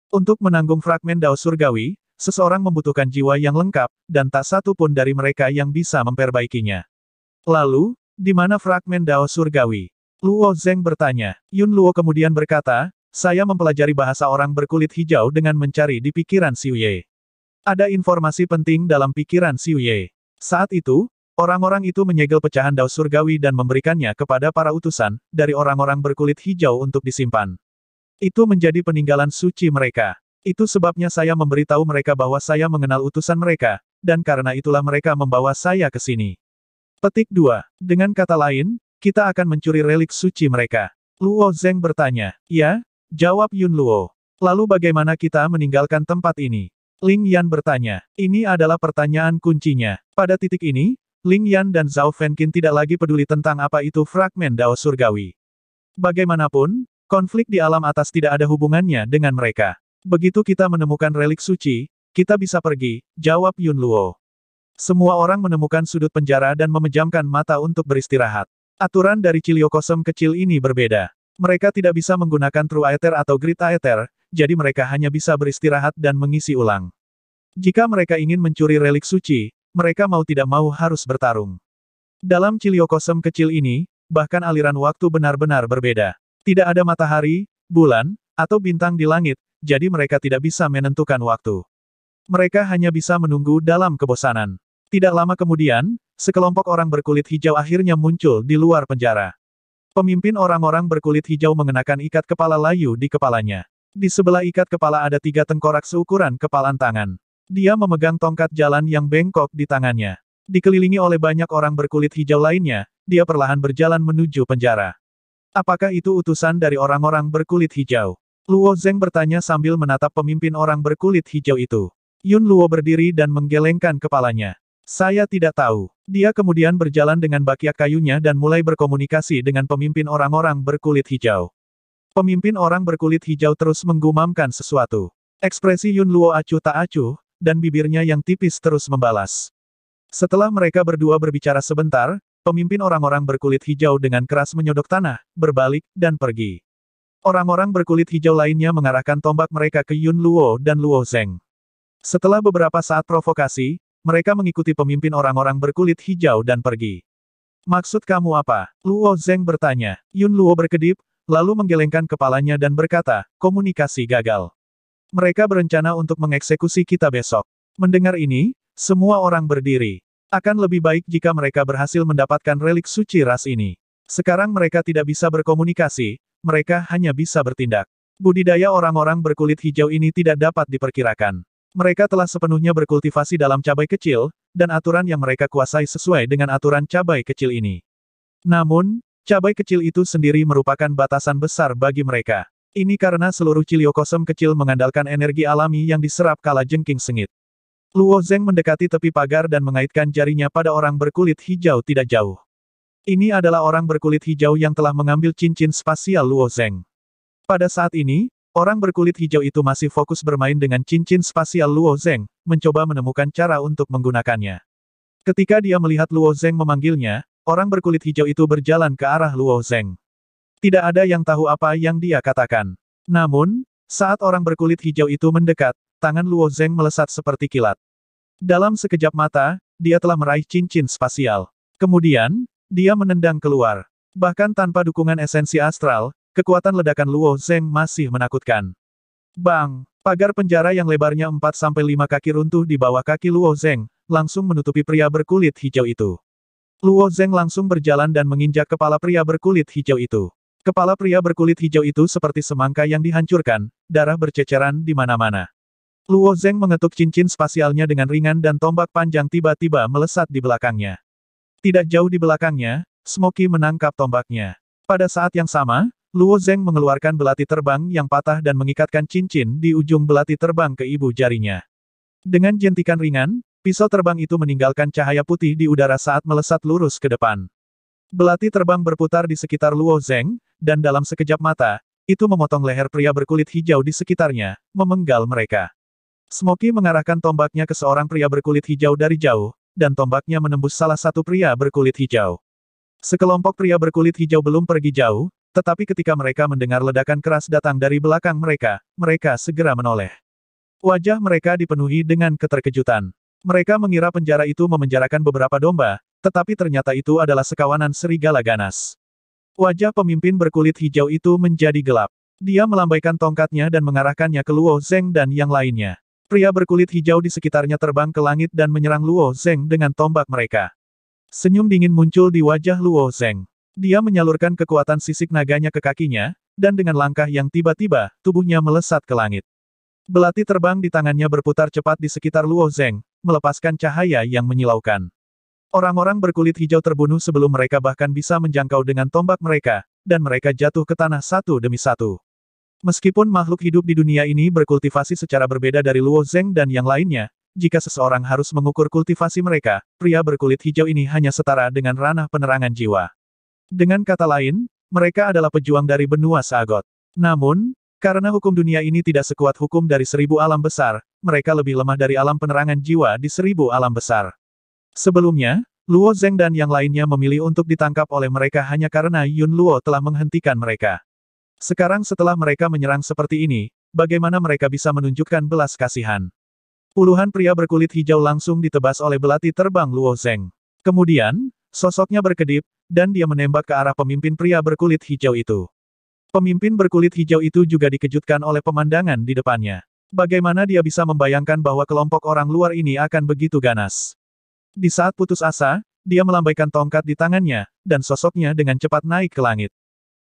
Untuk menanggung fragmen Dao Surgawi, seseorang membutuhkan jiwa yang lengkap, dan tak satu pun dari mereka yang bisa memperbaikinya. Lalu, di mana fragmen Dao Surgawi? Luo Zeng bertanya. Yun Luo kemudian berkata, saya mempelajari bahasa orang berkulit hijau dengan mencari di pikiran Xiu Ye. Ada informasi penting dalam pikiran Xiu Ye. Saat itu, orang-orang itu menyegel pecahan Dao Surgawi dan memberikannya kepada para utusan, dari orang-orang berkulit hijau untuk disimpan. Itu menjadi peninggalan suci mereka. Itu sebabnya saya memberitahu mereka bahwa saya mengenal utusan mereka, dan karena itulah mereka membawa saya ke sini. Petik 2. Dengan kata lain, kita akan mencuri relik suci mereka. Luo Zeng bertanya. Ya? Jawab Yun Luo. Lalu bagaimana kita meninggalkan tempat ini? Ling Yan bertanya. Ini adalah pertanyaan kuncinya. Pada titik ini, Ling Yan dan Zhao Fenkin tidak lagi peduli tentang apa itu fragmen Dao Surgawi. Bagaimanapun, Konflik di alam atas tidak ada hubungannya dengan mereka. Begitu kita menemukan relik suci, kita bisa pergi, jawab Yun Luo. Semua orang menemukan sudut penjara dan memejamkan mata untuk beristirahat. Aturan dari Ciliokosem kecil ini berbeda. Mereka tidak bisa menggunakan True Aether atau Grid Aether, jadi mereka hanya bisa beristirahat dan mengisi ulang. Jika mereka ingin mencuri relik suci, mereka mau tidak mau harus bertarung. Dalam Ciliokosem kecil ini, bahkan aliran waktu benar-benar berbeda. Tidak ada matahari, bulan, atau bintang di langit, jadi mereka tidak bisa menentukan waktu. Mereka hanya bisa menunggu dalam kebosanan. Tidak lama kemudian, sekelompok orang berkulit hijau akhirnya muncul di luar penjara. Pemimpin orang-orang berkulit hijau mengenakan ikat kepala layu di kepalanya. Di sebelah ikat kepala ada tiga tengkorak seukuran kepalan tangan. Dia memegang tongkat jalan yang bengkok di tangannya. Dikelilingi oleh banyak orang berkulit hijau lainnya, dia perlahan berjalan menuju penjara. Apakah itu utusan dari orang-orang berkulit hijau? Luo Zeng bertanya sambil menatap pemimpin orang berkulit hijau itu. Yun Luo berdiri dan menggelengkan kepalanya. Saya tidak tahu. Dia kemudian berjalan dengan bakiak kayunya dan mulai berkomunikasi dengan pemimpin orang-orang berkulit hijau. Pemimpin orang berkulit hijau terus menggumamkan sesuatu. Ekspresi Yun Luo acuh tak acuh, dan bibirnya yang tipis terus membalas. Setelah mereka berdua berbicara sebentar, Pemimpin orang-orang berkulit hijau dengan keras menyodok tanah, berbalik, dan pergi. Orang-orang berkulit hijau lainnya mengarahkan tombak mereka ke Yun Luo dan Luo Zeng. Setelah beberapa saat provokasi, mereka mengikuti pemimpin orang-orang berkulit hijau dan pergi. Maksud kamu apa? Luo Zeng bertanya. Yun Luo berkedip, lalu menggelengkan kepalanya dan berkata, komunikasi gagal. Mereka berencana untuk mengeksekusi kita besok. Mendengar ini, semua orang berdiri. Akan lebih baik jika mereka berhasil mendapatkan relik suci ras ini. Sekarang mereka tidak bisa berkomunikasi, mereka hanya bisa bertindak. Budidaya orang-orang berkulit hijau ini tidak dapat diperkirakan. Mereka telah sepenuhnya berkultivasi dalam cabai kecil, dan aturan yang mereka kuasai sesuai dengan aturan cabai kecil ini. Namun, cabai kecil itu sendiri merupakan batasan besar bagi mereka. Ini karena seluruh ciliokosem kecil mengandalkan energi alami yang diserap kala jengking sengit. Luo Zeng mendekati tepi pagar dan mengaitkan jarinya pada orang berkulit hijau tidak jauh. Ini adalah orang berkulit hijau yang telah mengambil cincin spasial Luo Zeng. Pada saat ini, orang berkulit hijau itu masih fokus bermain dengan cincin spasial Luo Zeng, mencoba menemukan cara untuk menggunakannya. Ketika dia melihat Luo Zeng memanggilnya, orang berkulit hijau itu berjalan ke arah Luo Zeng. Tidak ada yang tahu apa yang dia katakan. Namun, saat orang berkulit hijau itu mendekat, Tangan Luo Zeng melesat seperti kilat. Dalam sekejap mata, dia telah meraih cincin spasial. Kemudian, dia menendang keluar. Bahkan tanpa dukungan esensi astral, kekuatan ledakan Luo Zeng masih menakutkan. Bang! Pagar penjara yang lebarnya 4-5 kaki runtuh di bawah kaki Luo Zeng, langsung menutupi pria berkulit hijau itu. Luo Zeng langsung berjalan dan menginjak kepala pria berkulit hijau itu. Kepala pria berkulit hijau itu seperti semangka yang dihancurkan, darah berceceran di mana-mana. Luo Zeng mengetuk cincin spasialnya dengan ringan dan tombak panjang tiba-tiba melesat di belakangnya. Tidak jauh di belakangnya, Smoky menangkap tombaknya. Pada saat yang sama, Luo Zeng mengeluarkan belati terbang yang patah dan mengikatkan cincin di ujung belati terbang ke ibu jarinya. Dengan jentikan ringan, pisau terbang itu meninggalkan cahaya putih di udara saat melesat lurus ke depan. Belati terbang berputar di sekitar Luo Zeng, dan dalam sekejap mata, itu memotong leher pria berkulit hijau di sekitarnya, memenggal mereka. Smoky mengarahkan tombaknya ke seorang pria berkulit hijau dari jauh, dan tombaknya menembus salah satu pria berkulit hijau. Sekelompok pria berkulit hijau belum pergi jauh, tetapi ketika mereka mendengar ledakan keras datang dari belakang mereka, mereka segera menoleh. Wajah mereka dipenuhi dengan keterkejutan. Mereka mengira penjara itu memenjarakan beberapa domba, tetapi ternyata itu adalah sekawanan serigala ganas. Wajah pemimpin berkulit hijau itu menjadi gelap. Dia melambaikan tongkatnya dan mengarahkannya ke Luo Zeng dan yang lainnya. Pria berkulit hijau di sekitarnya terbang ke langit dan menyerang Luo Zeng dengan tombak mereka. Senyum dingin muncul di wajah Luo Zeng. Dia menyalurkan kekuatan sisik naganya ke kakinya, dan dengan langkah yang tiba-tiba, tubuhnya melesat ke langit. Belati terbang di tangannya berputar cepat di sekitar Luo Zeng, melepaskan cahaya yang menyilaukan. Orang-orang berkulit hijau terbunuh sebelum mereka bahkan bisa menjangkau dengan tombak mereka, dan mereka jatuh ke tanah satu demi satu. Meskipun makhluk hidup di dunia ini berkultivasi secara berbeda dari Luo Zeng dan yang lainnya, jika seseorang harus mengukur kultivasi mereka, pria berkulit hijau ini hanya setara dengan ranah penerangan jiwa. Dengan kata lain, mereka adalah pejuang dari benua Sagot. Namun, karena hukum dunia ini tidak sekuat hukum dari seribu alam besar, mereka lebih lemah dari alam penerangan jiwa di seribu alam besar. Sebelumnya, Luo Zeng dan yang lainnya memilih untuk ditangkap oleh mereka hanya karena Yun Luo telah menghentikan mereka. Sekarang setelah mereka menyerang seperti ini, bagaimana mereka bisa menunjukkan belas kasihan? Puluhan pria berkulit hijau langsung ditebas oleh belati terbang Luo Zeng. Kemudian, sosoknya berkedip, dan dia menembak ke arah pemimpin pria berkulit hijau itu. Pemimpin berkulit hijau itu juga dikejutkan oleh pemandangan di depannya. Bagaimana dia bisa membayangkan bahwa kelompok orang luar ini akan begitu ganas? Di saat putus asa, dia melambaikan tongkat di tangannya, dan sosoknya dengan cepat naik ke langit.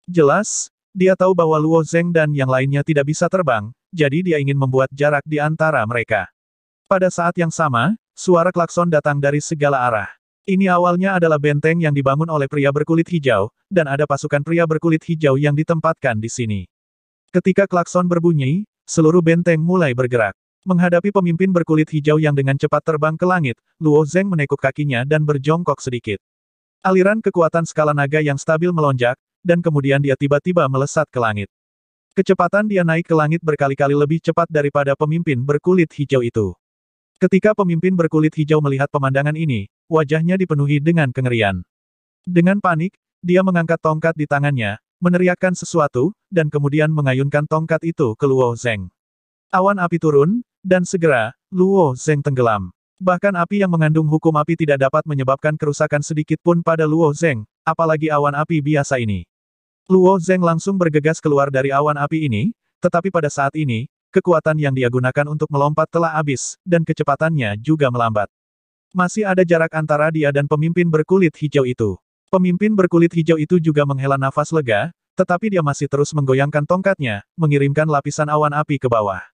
Jelas, dia tahu bahwa Luo Zeng dan yang lainnya tidak bisa terbang, jadi dia ingin membuat jarak di antara mereka. Pada saat yang sama, suara klakson datang dari segala arah. Ini awalnya adalah benteng yang dibangun oleh pria berkulit hijau, dan ada pasukan pria berkulit hijau yang ditempatkan di sini. Ketika klakson berbunyi, seluruh benteng mulai bergerak. Menghadapi pemimpin berkulit hijau yang dengan cepat terbang ke langit, Luo Zeng menekuk kakinya dan berjongkok sedikit. Aliran kekuatan skala naga yang stabil melonjak, dan kemudian dia tiba-tiba melesat ke langit. Kecepatan dia naik ke langit berkali-kali lebih cepat daripada pemimpin berkulit hijau itu. Ketika pemimpin berkulit hijau melihat pemandangan ini, wajahnya dipenuhi dengan kengerian. Dengan panik, dia mengangkat tongkat di tangannya, meneriakkan sesuatu, dan kemudian mengayunkan tongkat itu ke Luo Zeng. Awan api turun, dan segera, Luo Zeng tenggelam. Bahkan api yang mengandung hukum api tidak dapat menyebabkan kerusakan sedikit pun pada Luo Zeng, apalagi awan api biasa ini. Luo Zeng langsung bergegas keluar dari awan api ini, tetapi pada saat ini, kekuatan yang dia gunakan untuk melompat telah habis, dan kecepatannya juga melambat. Masih ada jarak antara dia dan pemimpin berkulit hijau itu. Pemimpin berkulit hijau itu juga menghela nafas lega, tetapi dia masih terus menggoyangkan tongkatnya, mengirimkan lapisan awan api ke bawah.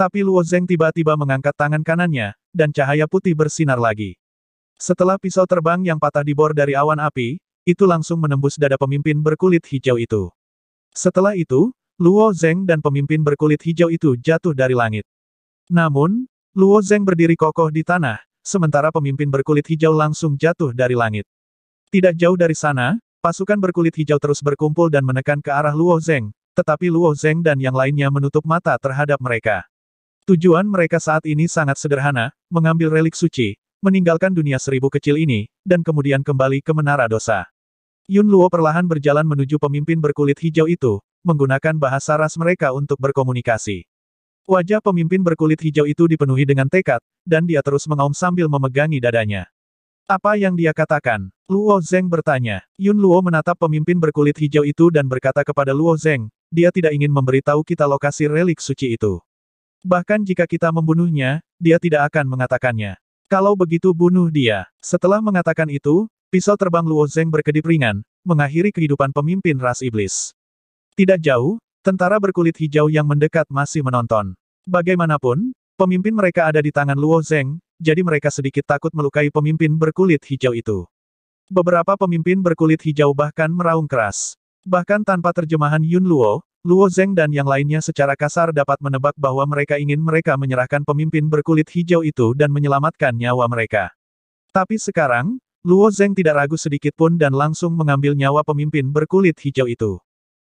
Tapi Luo Zeng tiba-tiba mengangkat tangan kanannya, dan cahaya putih bersinar lagi. Setelah pisau terbang yang patah dibor dari awan api, itu langsung menembus dada pemimpin berkulit hijau itu. Setelah itu, Luo Zeng dan pemimpin berkulit hijau itu jatuh dari langit. Namun, Luo Zeng berdiri kokoh di tanah, sementara pemimpin berkulit hijau langsung jatuh dari langit. Tidak jauh dari sana, pasukan berkulit hijau terus berkumpul dan menekan ke arah Luo Zeng, tetapi Luo Zeng dan yang lainnya menutup mata terhadap mereka. Tujuan mereka saat ini sangat sederhana, mengambil relik suci, meninggalkan dunia seribu kecil ini, dan kemudian kembali ke Menara Dosa. Yun Luo perlahan berjalan menuju pemimpin berkulit hijau itu, menggunakan bahasa ras mereka untuk berkomunikasi. Wajah pemimpin berkulit hijau itu dipenuhi dengan tekad, dan dia terus mengaum sambil memegangi dadanya. Apa yang dia katakan? Luo Zeng bertanya. Yun Luo menatap pemimpin berkulit hijau itu dan berkata kepada Luo Zeng, dia tidak ingin memberitahu kita lokasi relik suci itu. Bahkan jika kita membunuhnya, dia tidak akan mengatakannya. Kalau begitu bunuh dia. Setelah mengatakan itu, Pisau terbang Luo Zeng berkedip ringan, mengakhiri kehidupan pemimpin ras iblis. Tidak jauh, tentara berkulit hijau yang mendekat masih menonton. Bagaimanapun, pemimpin mereka ada di tangan Luo Zeng, jadi mereka sedikit takut melukai pemimpin berkulit hijau itu. Beberapa pemimpin berkulit hijau bahkan meraung keras. Bahkan tanpa terjemahan Yun Luo, Luo Zeng dan yang lainnya secara kasar dapat menebak bahwa mereka ingin mereka menyerahkan pemimpin berkulit hijau itu dan menyelamatkan nyawa mereka. Tapi sekarang, Luo Zeng tidak ragu sedikit pun dan langsung mengambil nyawa pemimpin berkulit hijau itu.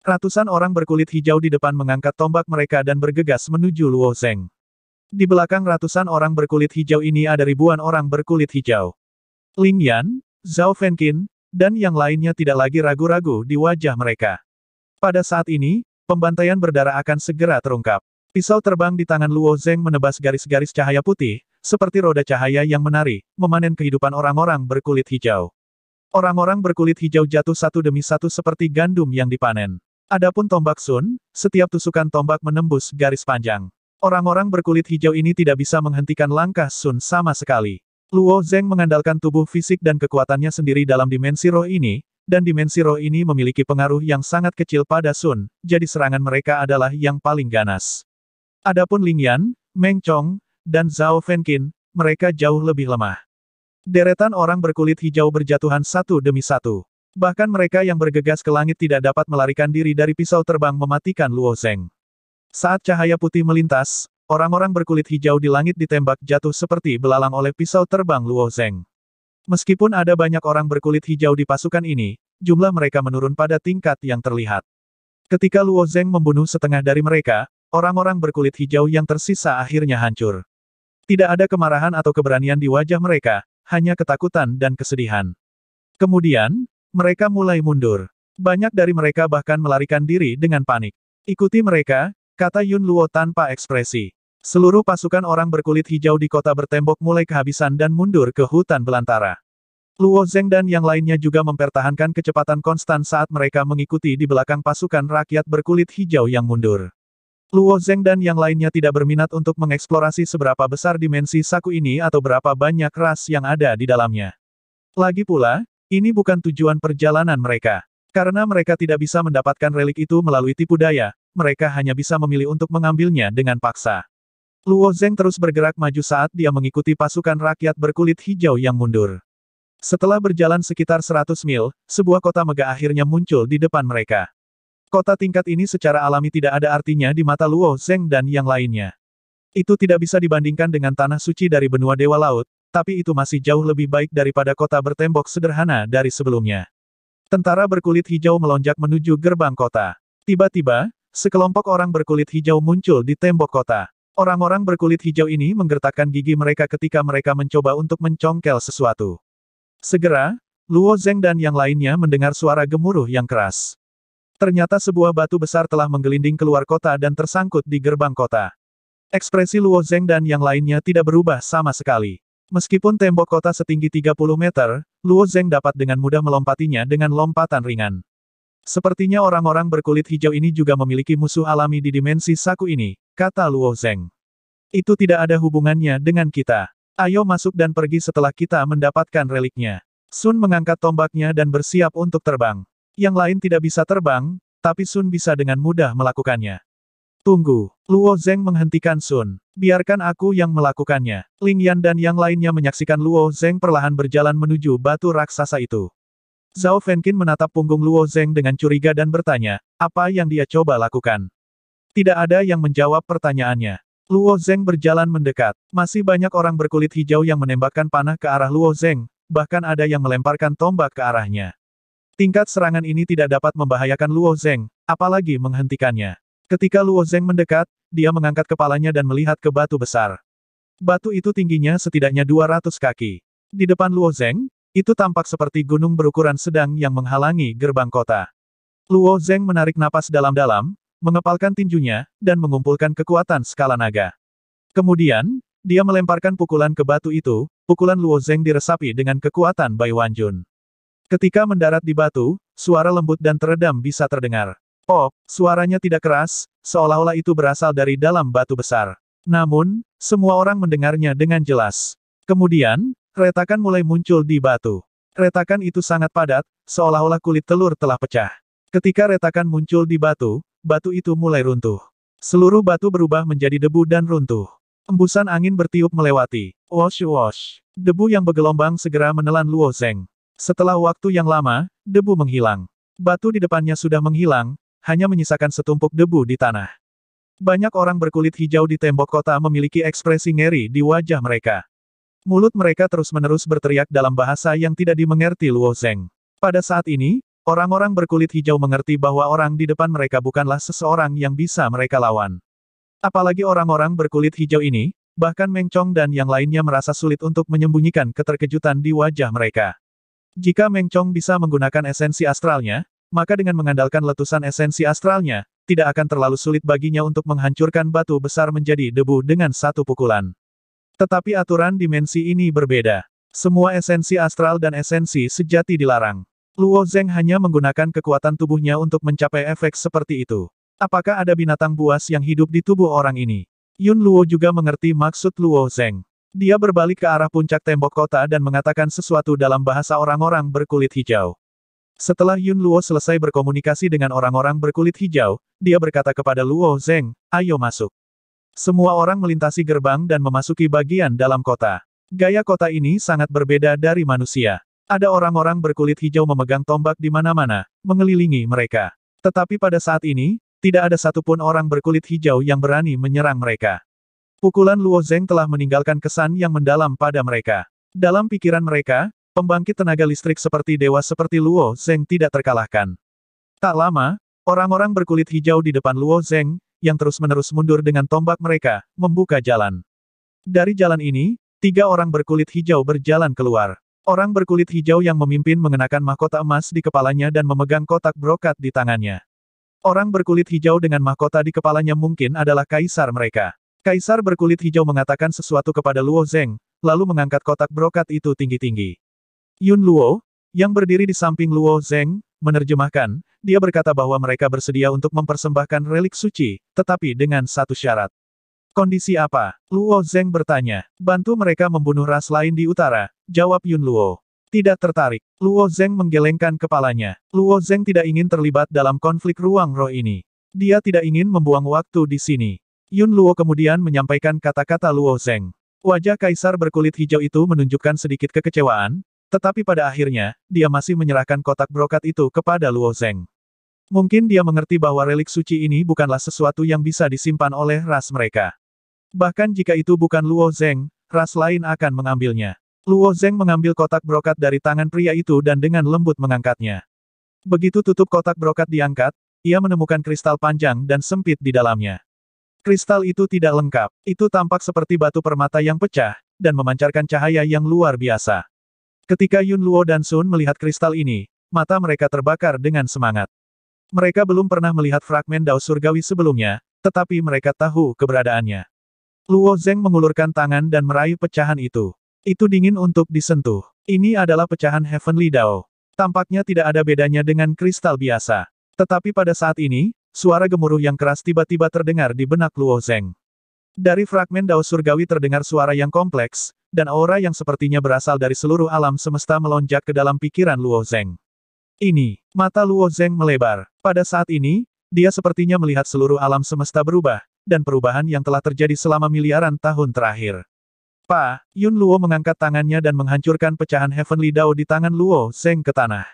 Ratusan orang berkulit hijau di depan mengangkat tombak mereka dan bergegas menuju Luo Zeng. Di belakang ratusan orang berkulit hijau ini ada ribuan orang berkulit hijau. Ling Yan, Zhao Fenkin, dan yang lainnya tidak lagi ragu-ragu di wajah mereka. Pada saat ini, pembantaian berdarah akan segera terungkap. Pisau terbang di tangan Luo Zeng menebas garis-garis cahaya putih, seperti roda cahaya yang menari, memanen kehidupan orang-orang berkulit hijau. Orang-orang berkulit hijau jatuh satu demi satu seperti gandum yang dipanen. Adapun tombak Sun, setiap tusukan tombak menembus garis panjang. Orang-orang berkulit hijau ini tidak bisa menghentikan langkah Sun sama sekali. Luo Zeng mengandalkan tubuh fisik dan kekuatannya sendiri dalam dimensi roh ini, dan dimensi roh ini memiliki pengaruh yang sangat kecil pada Sun, jadi serangan mereka adalah yang paling ganas. Adapun Ling Yan, Meng Chong, dan Zhao Fenkin, mereka jauh lebih lemah. Deretan orang berkulit hijau berjatuhan satu demi satu. Bahkan mereka yang bergegas ke langit tidak dapat melarikan diri dari pisau terbang mematikan Luo Zeng. Saat cahaya putih melintas, orang-orang berkulit hijau di langit ditembak jatuh seperti belalang oleh pisau terbang Luo Zeng. Meskipun ada banyak orang berkulit hijau di pasukan ini, jumlah mereka menurun pada tingkat yang terlihat. Ketika Luo Zeng membunuh setengah dari mereka, orang-orang berkulit hijau yang tersisa akhirnya hancur. Tidak ada kemarahan atau keberanian di wajah mereka, hanya ketakutan dan kesedihan. Kemudian, mereka mulai mundur. Banyak dari mereka bahkan melarikan diri dengan panik. Ikuti mereka, kata Yun Luo tanpa ekspresi. Seluruh pasukan orang berkulit hijau di kota bertembok mulai kehabisan dan mundur ke hutan belantara. Luo Zeng dan yang lainnya juga mempertahankan kecepatan konstan saat mereka mengikuti di belakang pasukan rakyat berkulit hijau yang mundur. Luo Zeng dan yang lainnya tidak berminat untuk mengeksplorasi seberapa besar dimensi saku ini atau berapa banyak ras yang ada di dalamnya. Lagi pula, ini bukan tujuan perjalanan mereka. Karena mereka tidak bisa mendapatkan relik itu melalui tipu daya, mereka hanya bisa memilih untuk mengambilnya dengan paksa. Luo Zeng terus bergerak maju saat dia mengikuti pasukan rakyat berkulit hijau yang mundur. Setelah berjalan sekitar 100 mil, sebuah kota megah akhirnya muncul di depan mereka. Kota tingkat ini secara alami tidak ada artinya di mata Luo Zeng dan yang lainnya. Itu tidak bisa dibandingkan dengan tanah suci dari benua Dewa Laut, tapi itu masih jauh lebih baik daripada kota bertembok sederhana dari sebelumnya. Tentara berkulit hijau melonjak menuju gerbang kota. Tiba-tiba, sekelompok orang berkulit hijau muncul di tembok kota. Orang-orang berkulit hijau ini menggertakkan gigi mereka ketika mereka mencoba untuk mencongkel sesuatu. Segera, Luo Zeng dan yang lainnya mendengar suara gemuruh yang keras. Ternyata sebuah batu besar telah menggelinding keluar kota dan tersangkut di gerbang kota. Ekspresi Luo Zeng dan yang lainnya tidak berubah sama sekali. Meskipun tembok kota setinggi 30 meter, Luo Zeng dapat dengan mudah melompatinya dengan lompatan ringan. Sepertinya orang-orang berkulit hijau ini juga memiliki musuh alami di dimensi saku ini, kata Luo Zeng. Itu tidak ada hubungannya dengan kita. Ayo masuk dan pergi setelah kita mendapatkan reliknya. Sun mengangkat tombaknya dan bersiap untuk terbang. Yang lain tidak bisa terbang, tapi Sun bisa dengan mudah melakukannya. Tunggu, Luo Zeng menghentikan Sun. Biarkan aku yang melakukannya. Ling Yan dan yang lainnya menyaksikan Luo Zeng perlahan berjalan menuju batu raksasa itu. Zhao Fenkin menatap punggung Luo Zeng dengan curiga dan bertanya, apa yang dia coba lakukan? Tidak ada yang menjawab pertanyaannya. Luo Zeng berjalan mendekat. Masih banyak orang berkulit hijau yang menembakkan panah ke arah Luo Zeng, bahkan ada yang melemparkan tombak ke arahnya. Tingkat serangan ini tidak dapat membahayakan Luo Zeng, apalagi menghentikannya. Ketika Luo Zeng mendekat, dia mengangkat kepalanya dan melihat ke batu besar. Batu itu tingginya setidaknya 200 kaki. Di depan Luo Zeng, itu tampak seperti gunung berukuran sedang yang menghalangi gerbang kota. Luo Zeng menarik napas dalam-dalam, mengepalkan tinjunya, dan mengumpulkan kekuatan skala naga. Kemudian, dia melemparkan pukulan ke batu itu, pukulan Luo Zeng diresapi dengan kekuatan Bai Wanjun. Ketika mendarat di batu, suara lembut dan teredam bisa terdengar. Pop, oh, suaranya tidak keras, seolah-olah itu berasal dari dalam batu besar. Namun, semua orang mendengarnya dengan jelas. Kemudian, retakan mulai muncul di batu. Retakan itu sangat padat, seolah-olah kulit telur telah pecah. Ketika retakan muncul di batu, batu itu mulai runtuh. Seluruh batu berubah menjadi debu dan runtuh. Embusan angin bertiup melewati. Wash wash. Debu yang bergelombang segera menelan Luo Zeng. Setelah waktu yang lama, debu menghilang. Batu di depannya sudah menghilang, hanya menyisakan setumpuk debu di tanah. Banyak orang berkulit hijau di tembok kota memiliki ekspresi ngeri di wajah mereka. Mulut mereka terus-menerus berteriak dalam bahasa yang tidak dimengerti Luo Zeng. Pada saat ini, orang-orang berkulit hijau mengerti bahwa orang di depan mereka bukanlah seseorang yang bisa mereka lawan. Apalagi orang-orang berkulit hijau ini, bahkan Meng Chong dan yang lainnya merasa sulit untuk menyembunyikan keterkejutan di wajah mereka. Jika Meng Chong bisa menggunakan esensi astralnya, maka dengan mengandalkan letusan esensi astralnya, tidak akan terlalu sulit baginya untuk menghancurkan batu besar menjadi debu dengan satu pukulan. Tetapi aturan dimensi ini berbeda. Semua esensi astral dan esensi sejati dilarang. Luo Zeng hanya menggunakan kekuatan tubuhnya untuk mencapai efek seperti itu. Apakah ada binatang buas yang hidup di tubuh orang ini? Yun Luo juga mengerti maksud Luo Zeng. Dia berbalik ke arah puncak tembok kota dan mengatakan sesuatu dalam bahasa orang-orang berkulit hijau. Setelah Yun Luo selesai berkomunikasi dengan orang-orang berkulit hijau, dia berkata kepada Luo Zeng, ayo masuk. Semua orang melintasi gerbang dan memasuki bagian dalam kota. Gaya kota ini sangat berbeda dari manusia. Ada orang-orang berkulit hijau memegang tombak di mana-mana, mengelilingi mereka. Tetapi pada saat ini, tidak ada satupun orang berkulit hijau yang berani menyerang mereka. Pukulan Luo Zeng telah meninggalkan kesan yang mendalam pada mereka. Dalam pikiran mereka, pembangkit tenaga listrik seperti dewa seperti Luo Zeng tidak terkalahkan. Tak lama, orang-orang berkulit hijau di depan Luo Zeng, yang terus-menerus mundur dengan tombak mereka, membuka jalan. Dari jalan ini, tiga orang berkulit hijau berjalan keluar. Orang berkulit hijau yang memimpin mengenakan mahkota emas di kepalanya dan memegang kotak brokat di tangannya. Orang berkulit hijau dengan mahkota di kepalanya mungkin adalah kaisar mereka. Kaisar berkulit hijau mengatakan sesuatu kepada Luo Zeng, lalu mengangkat kotak brokat itu tinggi-tinggi. Yun Luo, yang berdiri di samping Luo Zeng, menerjemahkan, dia berkata bahwa mereka bersedia untuk mempersembahkan relik suci, tetapi dengan satu syarat. Kondisi apa? Luo Zeng bertanya. Bantu mereka membunuh ras lain di utara, jawab Yun Luo. Tidak tertarik. Luo Zeng menggelengkan kepalanya. Luo Zeng tidak ingin terlibat dalam konflik ruang roh ini. Dia tidak ingin membuang waktu di sini. Yun Luo kemudian menyampaikan kata-kata Luo Zeng. Wajah kaisar berkulit hijau itu menunjukkan sedikit kekecewaan, tetapi pada akhirnya, dia masih menyerahkan kotak brokat itu kepada Luo Zeng. Mungkin dia mengerti bahwa relik suci ini bukanlah sesuatu yang bisa disimpan oleh ras mereka. Bahkan jika itu bukan Luo Zeng, ras lain akan mengambilnya. Luo Zeng mengambil kotak brokat dari tangan pria itu dan dengan lembut mengangkatnya. Begitu tutup kotak brokat diangkat, ia menemukan kristal panjang dan sempit di dalamnya. Kristal itu tidak lengkap, itu tampak seperti batu permata yang pecah, dan memancarkan cahaya yang luar biasa. Ketika Yun Luo dan Sun melihat kristal ini, mata mereka terbakar dengan semangat. Mereka belum pernah melihat fragmen Dao Surgawi sebelumnya, tetapi mereka tahu keberadaannya. Luo Zeng mengulurkan tangan dan meraih pecahan itu. Itu dingin untuk disentuh. Ini adalah pecahan Heavenly Dao. Tampaknya tidak ada bedanya dengan kristal biasa. Tetapi pada saat ini, suara gemuruh yang keras tiba-tiba terdengar di benak Luo Zeng. Dari fragmen Dao Surgawi terdengar suara yang kompleks, dan aura yang sepertinya berasal dari seluruh alam semesta melonjak ke dalam pikiran Luo Zeng. Ini, mata Luo Zeng melebar. Pada saat ini, dia sepertinya melihat seluruh alam semesta berubah, dan perubahan yang telah terjadi selama miliaran tahun terakhir. Pa, Yun Luo mengangkat tangannya dan menghancurkan pecahan Heavenly Dao di tangan Luo Zeng ke tanah.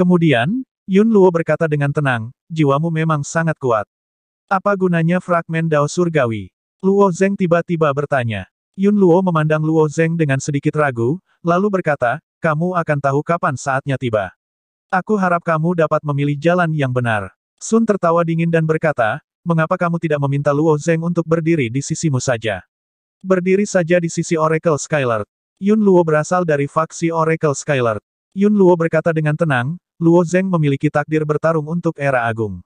Kemudian, Yun Luo berkata dengan tenang, jiwamu memang sangat kuat. Apa gunanya fragmen Dao Surgawi? Luo Zeng tiba-tiba bertanya. Yun Luo memandang Luo Zeng dengan sedikit ragu, lalu berkata, kamu akan tahu kapan saatnya tiba. Aku harap kamu dapat memilih jalan yang benar. Sun tertawa dingin dan berkata, mengapa kamu tidak meminta Luo Zeng untuk berdiri di sisimu saja? Berdiri saja di sisi Oracle Skylar. Yun Luo berasal dari faksi Oracle Skylar. Yun Luo berkata dengan tenang, Luo Zeng memiliki takdir bertarung untuk era agung.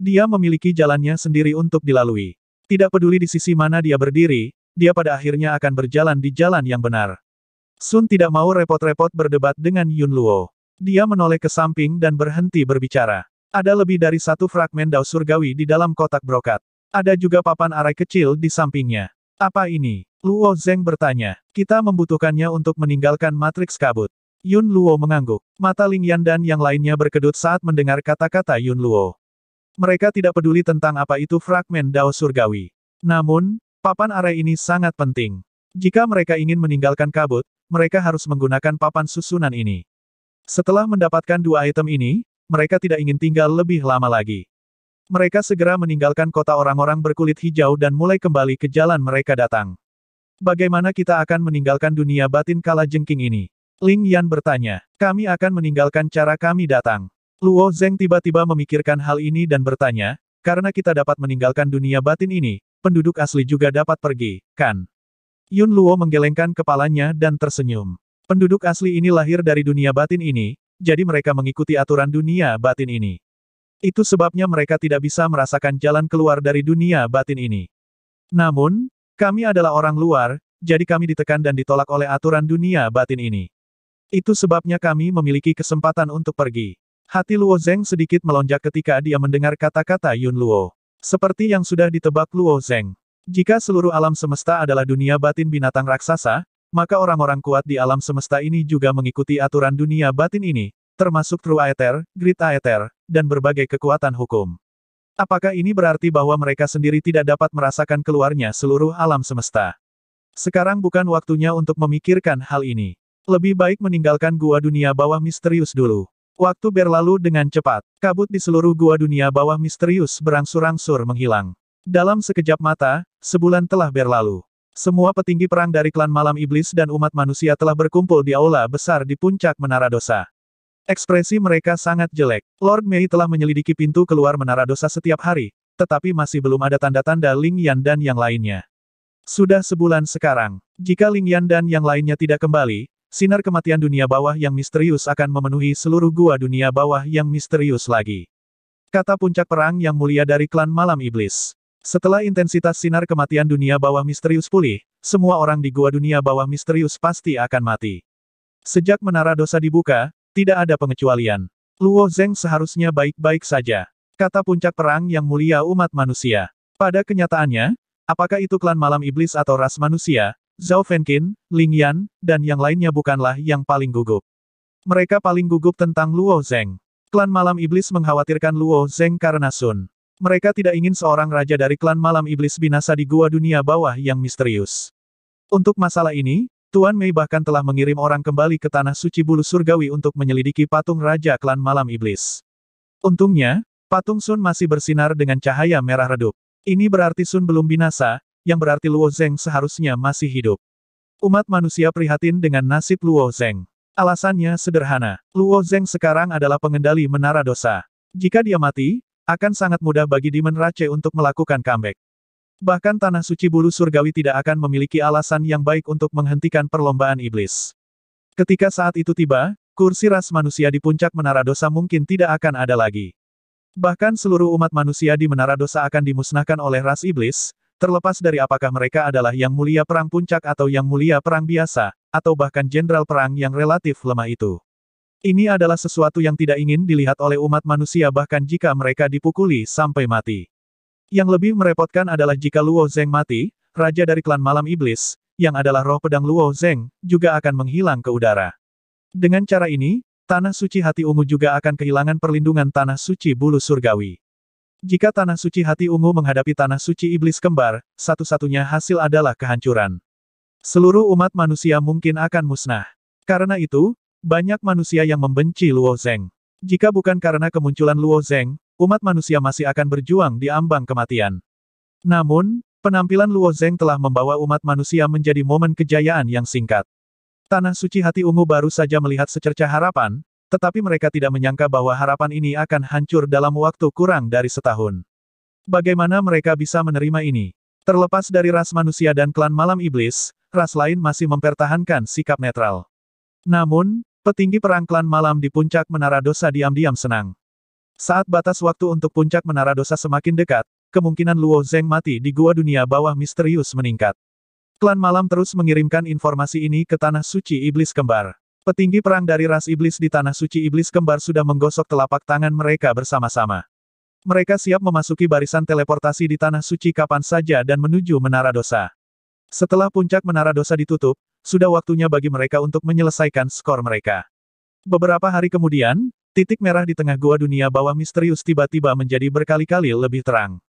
Dia memiliki jalannya sendiri untuk dilalui. Tidak peduli di sisi mana dia berdiri, dia pada akhirnya akan berjalan di jalan yang benar. Sun tidak mau repot-repot berdebat dengan Yun Luo. Dia menoleh ke samping dan berhenti berbicara. Ada lebih dari satu fragmen dao surgawi di dalam kotak brokat. Ada juga papan arai kecil di sampingnya. Apa ini? Luo Zeng bertanya. Kita membutuhkannya untuk meninggalkan matriks kabut. Yun Luo mengangguk. Mata Ling Yan dan yang lainnya berkedut saat mendengar kata-kata Yun Luo. Mereka tidak peduli tentang apa itu fragmen Dao Surgawi. Namun, papan arah ini sangat penting. Jika mereka ingin meninggalkan kabut, mereka harus menggunakan papan susunan ini. Setelah mendapatkan dua item ini, mereka tidak ingin tinggal lebih lama lagi. Mereka segera meninggalkan kota orang-orang berkulit hijau dan mulai kembali ke jalan mereka datang. Bagaimana kita akan meninggalkan dunia batin kala jengking ini? Ling Yan bertanya. Kami akan meninggalkan cara kami datang. Luo Zeng tiba-tiba memikirkan hal ini dan bertanya, karena kita dapat meninggalkan dunia batin ini, penduduk asli juga dapat pergi, kan? Yun Luo menggelengkan kepalanya dan tersenyum. Penduduk asli ini lahir dari dunia batin ini, jadi mereka mengikuti aturan dunia batin ini. Itu sebabnya mereka tidak bisa merasakan jalan keluar dari dunia batin ini. Namun, kami adalah orang luar, jadi kami ditekan dan ditolak oleh aturan dunia batin ini. Itu sebabnya kami memiliki kesempatan untuk pergi. Hati Luo Zeng sedikit melonjak ketika dia mendengar kata-kata Yun Luo. Seperti yang sudah ditebak Luo Zeng. Jika seluruh alam semesta adalah dunia batin binatang raksasa, maka orang-orang kuat di alam semesta ini juga mengikuti aturan dunia batin ini, termasuk True Aether, Grid Aether, dan berbagai kekuatan hukum. Apakah ini berarti bahwa mereka sendiri tidak dapat merasakan keluarnya seluruh alam semesta? Sekarang bukan waktunya untuk memikirkan hal ini. Lebih baik meninggalkan gua dunia bawah misterius dulu. Waktu berlalu dengan cepat, kabut di seluruh gua dunia bawah misterius berangsur-angsur menghilang. Dalam sekejap mata, sebulan telah berlalu. Semua petinggi perang dari klan Malam Iblis dan umat manusia telah berkumpul di aula besar di puncak Menara Dosa. Ekspresi mereka sangat jelek. Lord Mei telah menyelidiki pintu keluar Menara Dosa setiap hari, tetapi masih belum ada tanda-tanda Ling Yan dan yang lainnya. Sudah sebulan sekarang, jika Ling Yan dan yang lainnya tidak kembali, Sinar kematian dunia bawah yang misterius akan memenuhi seluruh gua dunia bawah yang misterius lagi. Kata puncak perang yang mulia dari klan Malam Iblis. Setelah intensitas sinar kematian dunia bawah misterius pulih, semua orang di gua dunia bawah misterius pasti akan mati. Sejak menara dosa dibuka, tidak ada pengecualian. Luo Zeng seharusnya baik-baik saja. Kata puncak perang yang mulia umat manusia. Pada kenyataannya, apakah itu klan Malam Iblis atau ras manusia, Zhao Fenkin, Ling Yan, dan yang lainnya bukanlah yang paling gugup. Mereka paling gugup tentang Luo Zeng. Klan Malam Iblis mengkhawatirkan Luo Zeng karena Sun. Mereka tidak ingin seorang raja dari klan Malam Iblis binasa di gua dunia bawah yang misterius. Untuk masalah ini, Tuan Mei bahkan telah mengirim orang kembali ke Tanah Suci Bulu Surgawi untuk menyelidiki patung Raja Klan Malam Iblis. Untungnya, patung Sun masih bersinar dengan cahaya merah redup. Ini berarti Sun belum binasa, yang berarti Luo Zeng seharusnya masih hidup. Umat manusia prihatin dengan nasib Luo Zeng. Alasannya sederhana, Luo Zeng sekarang adalah pengendali menara dosa. Jika dia mati, akan sangat mudah bagi Demon Rache untuk melakukan comeback. Bahkan Tanah Suci Bulu Surgawi tidak akan memiliki alasan yang baik untuk menghentikan perlombaan iblis. Ketika saat itu tiba, kursi ras manusia di puncak menara dosa mungkin tidak akan ada lagi. Bahkan seluruh umat manusia di menara dosa akan dimusnahkan oleh ras iblis, Terlepas dari apakah mereka adalah yang mulia perang puncak atau yang mulia perang biasa, atau bahkan jenderal perang yang relatif lemah itu. Ini adalah sesuatu yang tidak ingin dilihat oleh umat manusia bahkan jika mereka dipukuli sampai mati. Yang lebih merepotkan adalah jika Luo Zeng mati, raja dari klan Malam Iblis, yang adalah roh pedang Luo Zeng, juga akan menghilang ke udara. Dengan cara ini, Tanah suci hati ungu juga akan kehilangan perlindungan tanah suci bulu surgawi. Jika Tanah Suci Hati Ungu menghadapi Tanah Suci Iblis Kembar, satu-satunya hasil adalah kehancuran. Seluruh umat manusia mungkin akan musnah. Karena itu, banyak manusia yang membenci Luo Zeng. Jika bukan karena kemunculan Luo Zeng, umat manusia masih akan berjuang di ambang kematian. Namun, penampilan Luo Zeng telah membawa umat manusia menjadi momen kejayaan yang singkat. Tanah Suci Hati Ungu baru saja melihat secerca harapan, tetapi mereka tidak menyangka bahwa harapan ini akan hancur dalam waktu kurang dari setahun. Bagaimana mereka bisa menerima ini? Terlepas dari ras manusia dan klan malam iblis, ras lain masih mempertahankan sikap netral. Namun, petinggi perang klan malam di puncak menara dosa diam-diam senang. Saat batas waktu untuk puncak menara dosa semakin dekat, kemungkinan Luo Zeng mati di gua dunia bawah misterius meningkat. Klan malam terus mengirimkan informasi ini ke Tanah Suci Iblis Kembar. Petinggi perang dari ras iblis di Tanah Suci Iblis Kembar sudah menggosok telapak tangan mereka bersama-sama. Mereka siap memasuki barisan teleportasi di Tanah Suci kapan saja dan menuju Menara Dosa. Setelah puncak Menara Dosa ditutup, sudah waktunya bagi mereka untuk menyelesaikan skor mereka. Beberapa hari kemudian, titik merah di tengah gua dunia bawah misterius tiba-tiba menjadi berkali-kali lebih terang.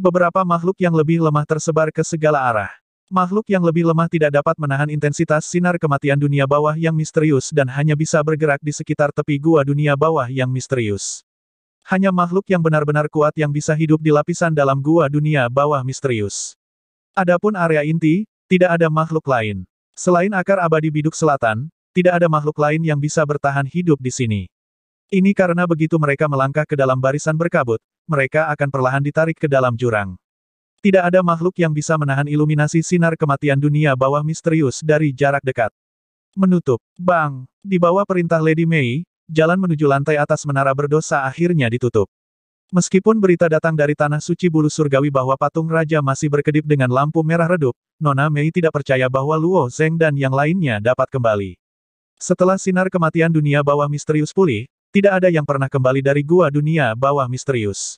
Beberapa makhluk yang lebih lemah tersebar ke segala arah. Makhluk yang lebih lemah tidak dapat menahan intensitas sinar kematian dunia bawah yang misterius dan hanya bisa bergerak di sekitar tepi gua dunia bawah yang misterius. Hanya makhluk yang benar-benar kuat yang bisa hidup di lapisan dalam gua dunia bawah misterius. Adapun area inti, tidak ada makhluk lain. Selain akar abadi biduk selatan, tidak ada makhluk lain yang bisa bertahan hidup di sini. Ini karena begitu mereka melangkah ke dalam barisan berkabut, mereka akan perlahan ditarik ke dalam jurang. Tidak ada makhluk yang bisa menahan iluminasi sinar kematian dunia bawah misterius dari jarak dekat. Menutup. Bang! Di bawah perintah Lady Mei, jalan menuju lantai atas menara berdosa akhirnya ditutup. Meskipun berita datang dari Tanah Suci Bulu Surgawi bahwa patung raja masih berkedip dengan lampu merah redup, Nona Mei tidak percaya bahwa Luo Zeng dan yang lainnya dapat kembali. Setelah sinar kematian dunia bawah misterius pulih, tidak ada yang pernah kembali dari gua dunia bawah misterius.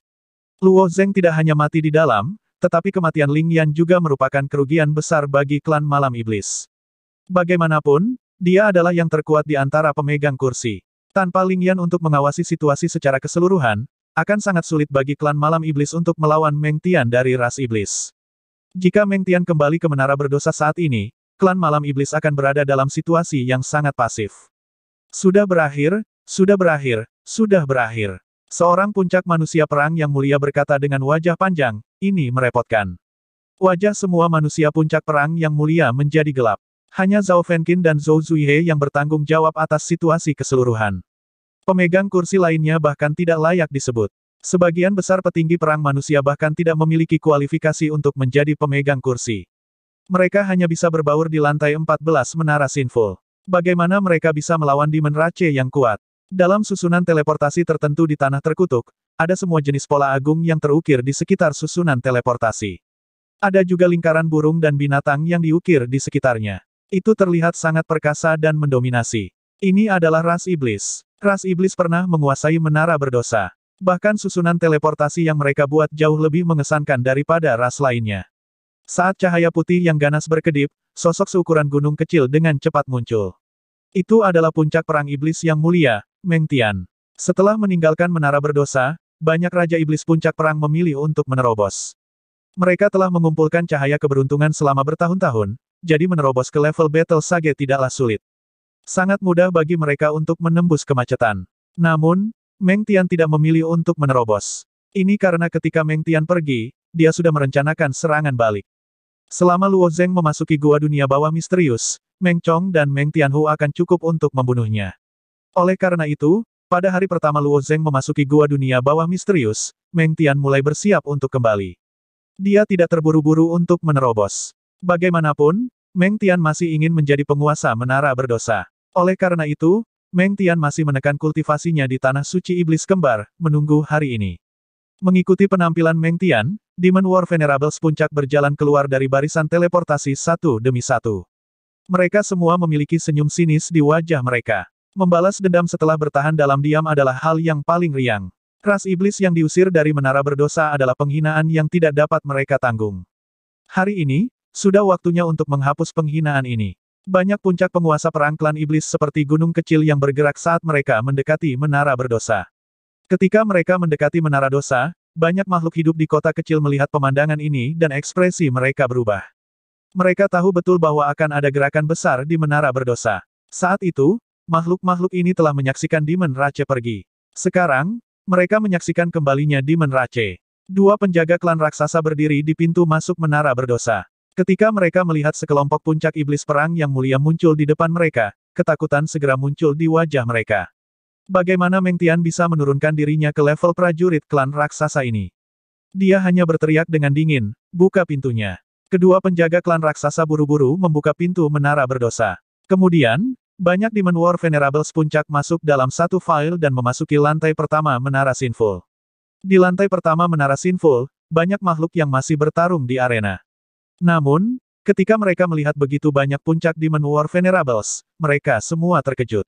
Luo Zeng tidak hanya mati di dalam, tetapi kematian Ling Yan juga merupakan kerugian besar bagi klan Malam Iblis. Bagaimanapun, dia adalah yang terkuat di antara pemegang kursi. Tanpa Ling Yan untuk mengawasi situasi secara keseluruhan, akan sangat sulit bagi klan Malam Iblis untuk melawan Meng Tian dari ras iblis. Jika Meng Tian kembali ke menara berdosa saat ini, klan Malam Iblis akan berada dalam situasi yang sangat pasif. Sudah berakhir, sudah berakhir, sudah berakhir. Seorang puncak manusia perang yang mulia berkata dengan wajah panjang, ini merepotkan. Wajah semua manusia puncak perang yang mulia menjadi gelap. Hanya Zhao Fenkin dan Zhou Zuihe yang bertanggung jawab atas situasi keseluruhan. Pemegang kursi lainnya bahkan tidak layak disebut. Sebagian besar petinggi perang manusia bahkan tidak memiliki kualifikasi untuk menjadi pemegang kursi. Mereka hanya bisa berbaur di lantai 14 menara Sinful. Bagaimana mereka bisa melawan Demon Rache yang kuat? Dalam susunan teleportasi tertentu di tanah terkutuk, ada semua jenis pola agung yang terukir di sekitar susunan teleportasi. Ada juga lingkaran burung dan binatang yang diukir di sekitarnya. Itu terlihat sangat perkasa dan mendominasi. Ini adalah ras iblis. Ras iblis pernah menguasai menara berdosa. Bahkan susunan teleportasi yang mereka buat jauh lebih mengesankan daripada ras lainnya. Saat cahaya putih yang ganas berkedip, sosok seukuran gunung kecil dengan cepat muncul. Itu adalah puncak perang iblis yang mulia, Meng Tian. Setelah meninggalkan menara berdosa, banyak Raja Iblis Puncak Perang memilih untuk menerobos. Mereka telah mengumpulkan cahaya keberuntungan selama bertahun-tahun, jadi menerobos ke level Battle Sage tidaklah sulit. Sangat mudah bagi mereka untuk menembus kemacetan. Namun, Meng Tian tidak memilih untuk menerobos. Ini karena ketika Meng Tian pergi, dia sudah merencanakan serangan balik. Selama Luo Zeng memasuki gua dunia bawah misterius, Meng Chong dan Meng Tianhu akan cukup untuk membunuhnya. Oleh karena itu, pada hari pertama Luo Zeng memasuki gua dunia bawah misterius, Meng Tian mulai bersiap untuk kembali. Dia tidak terburu-buru untuk menerobos. Bagaimanapun, Meng Tian masih ingin menjadi penguasa menara berdosa. Oleh karena itu, Meng Tian masih menekan kultivasinya di Tanah Suci Iblis Kembar, menunggu hari ini. Mengikuti penampilan Meng Tian, Demon War Venerables puncak berjalan keluar dari barisan teleportasi satu demi satu. Mereka semua memiliki senyum sinis di wajah mereka. Membalas dendam setelah bertahan dalam diam adalah hal yang paling riang. Ras iblis yang diusir dari menara berdosa adalah penghinaan yang tidak dapat mereka tanggung. Hari ini, sudah waktunya untuk menghapus penghinaan ini. Banyak puncak penguasa perang klan iblis seperti gunung kecil yang bergerak saat mereka mendekati menara berdosa. Ketika mereka mendekati menara dosa, banyak makhluk hidup di kota kecil melihat pemandangan ini dan ekspresi mereka berubah. Mereka tahu betul bahwa akan ada gerakan besar di menara berdosa. Saat itu, makhluk-makhluk ini telah menyaksikan Demon Rache pergi. Sekarang, mereka menyaksikan kembalinya Demon Rache. Dua penjaga klan raksasa berdiri di pintu masuk menara berdosa. Ketika mereka melihat sekelompok puncak iblis perang yang mulia muncul di depan mereka, ketakutan segera muncul di wajah mereka. Bagaimana Meng Tian bisa menurunkan dirinya ke level prajurit klan raksasa ini? Dia hanya berteriak dengan dingin, buka pintunya. Kedua penjaga klan raksasa buru-buru membuka pintu menara berdosa. Kemudian, banyak Demon War Venerables puncak masuk dalam satu file dan memasuki lantai pertama Menara Sinful. Di lantai pertama Menara Sinful, banyak makhluk yang masih bertarung di arena. Namun, ketika mereka melihat begitu banyak puncak Demon War Venerables, mereka semua terkejut.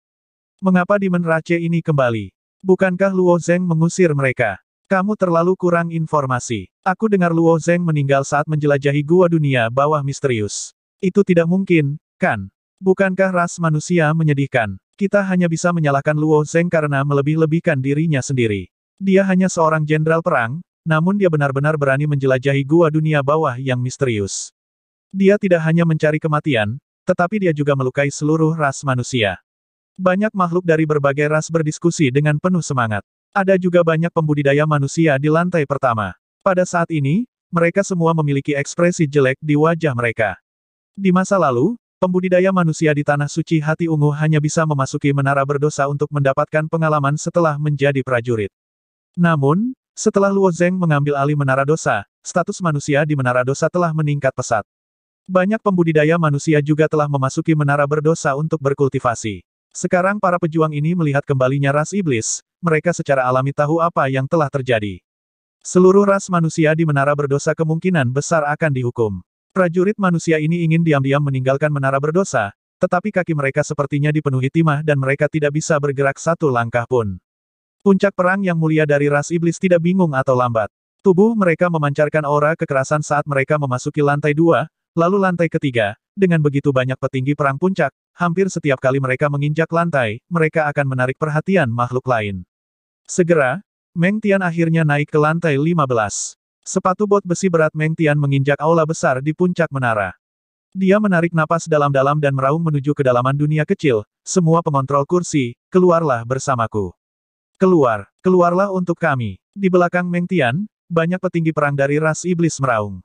Mengapa Demon Rache ini kembali? Bukankah Luo Zeng mengusir mereka? Kamu terlalu kurang informasi. Aku dengar Luo Zeng meninggal saat menjelajahi gua dunia bawah misterius. Itu tidak mungkin, kan? Bukankah ras manusia menyedihkan? Kita hanya bisa menyalahkan Luo Zeng karena melebih-lebihkan dirinya sendiri. Dia hanya seorang jenderal perang, namun dia benar-benar berani menjelajahi gua dunia bawah yang misterius. Dia tidak hanya mencari kematian, tetapi dia juga melukai seluruh ras manusia. Banyak makhluk dari berbagai ras berdiskusi dengan penuh semangat. Ada juga banyak pembudidaya manusia di lantai pertama. Pada saat ini, mereka semua memiliki ekspresi jelek di wajah mereka. Di masa lalu, Pembudidaya manusia di Tanah Suci Hati Ungu hanya bisa memasuki menara berdosa untuk mendapatkan pengalaman setelah menjadi prajurit. Namun, setelah Luo Zeng mengambil alih menara dosa, status manusia di menara dosa telah meningkat pesat. Banyak pembudidaya manusia juga telah memasuki menara berdosa untuk berkultivasi. Sekarang para pejuang ini melihat kembalinya ras iblis, mereka secara alami tahu apa yang telah terjadi. Seluruh ras manusia di menara berdosa kemungkinan besar akan dihukum. Prajurit manusia ini ingin diam-diam meninggalkan menara berdosa, tetapi kaki mereka sepertinya dipenuhi timah dan mereka tidak bisa bergerak satu langkah pun. Puncak perang yang mulia dari ras iblis tidak bingung atau lambat. Tubuh mereka memancarkan aura kekerasan saat mereka memasuki lantai dua, lalu lantai ketiga. Dengan begitu banyak petinggi perang puncak, hampir setiap kali mereka menginjak lantai, mereka akan menarik perhatian makhluk lain. Segera, Meng Tian akhirnya naik ke lantai 15. Sepatu bot besi berat Meng Tian menginjak aula besar di puncak menara. Dia menarik napas dalam-dalam dan meraung menuju kedalaman dunia kecil, semua pengontrol kursi, keluarlah bersamaku. Keluar, keluarlah untuk kami. Di belakang Meng Tian, banyak petinggi perang dari ras iblis meraung.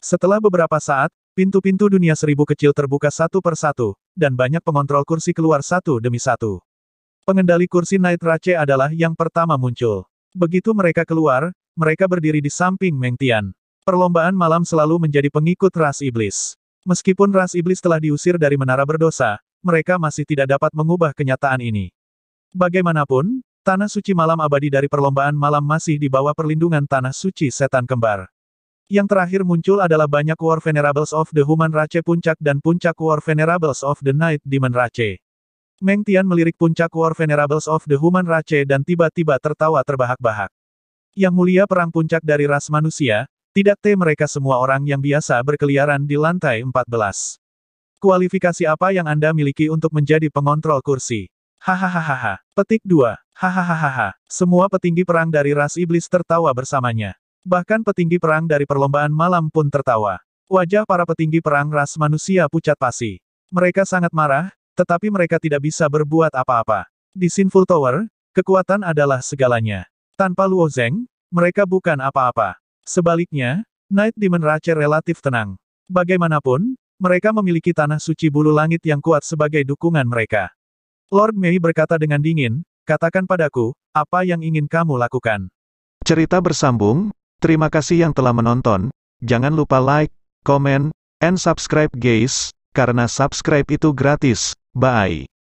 Setelah beberapa saat, pintu-pintu dunia seribu kecil terbuka satu per satu, dan banyak pengontrol kursi keluar satu demi satu. Pengendali kursi Night Rache adalah yang pertama muncul. Begitu mereka keluar, mereka berdiri di samping Meng Tian. Perlombaan malam selalu menjadi pengikut ras iblis. Meskipun ras iblis telah diusir dari menara berdosa, mereka masih tidak dapat mengubah kenyataan ini. Bagaimanapun, Tanah suci malam abadi dari perlombaan malam masih di bawah perlindungan tanah suci setan kembar. Yang terakhir muncul adalah banyak War Venerables of the Human Race Puncak dan Puncak War Venerables of the Night Demon Race. Meng Tian melirik Puncak War Venerables of the Human Race dan tiba-tiba tertawa terbahak-bahak. Yang mulia perang puncak dari ras manusia, tidak teh mereka semua orang yang biasa berkeliaran di lantai 14. Kualifikasi apa yang Anda miliki untuk menjadi pengontrol kursi? Hahaha. Petik dua. Hahaha. Semua petinggi perang dari ras iblis tertawa bersamanya. Bahkan petinggi perang dari perlombaan malam pun tertawa. Wajah para petinggi perang ras manusia pucat pasi. Mereka sangat marah, tetapi mereka tidak bisa berbuat apa-apa. Di Sinful Tower, kekuatan adalah segalanya. Tanpa Luo Zeng, mereka bukan apa-apa. Sebaliknya, Night Demon Rache relatif tenang. Bagaimanapun, mereka memiliki tanah suci bulu langit yang kuat sebagai dukungan mereka. Lord Mei berkata dengan dingin, katakan padaku, apa yang ingin kamu lakukan. Cerita bersambung, terima kasih yang telah menonton, jangan lupa like, comment, and subscribe guys, karena subscribe itu gratis, bye.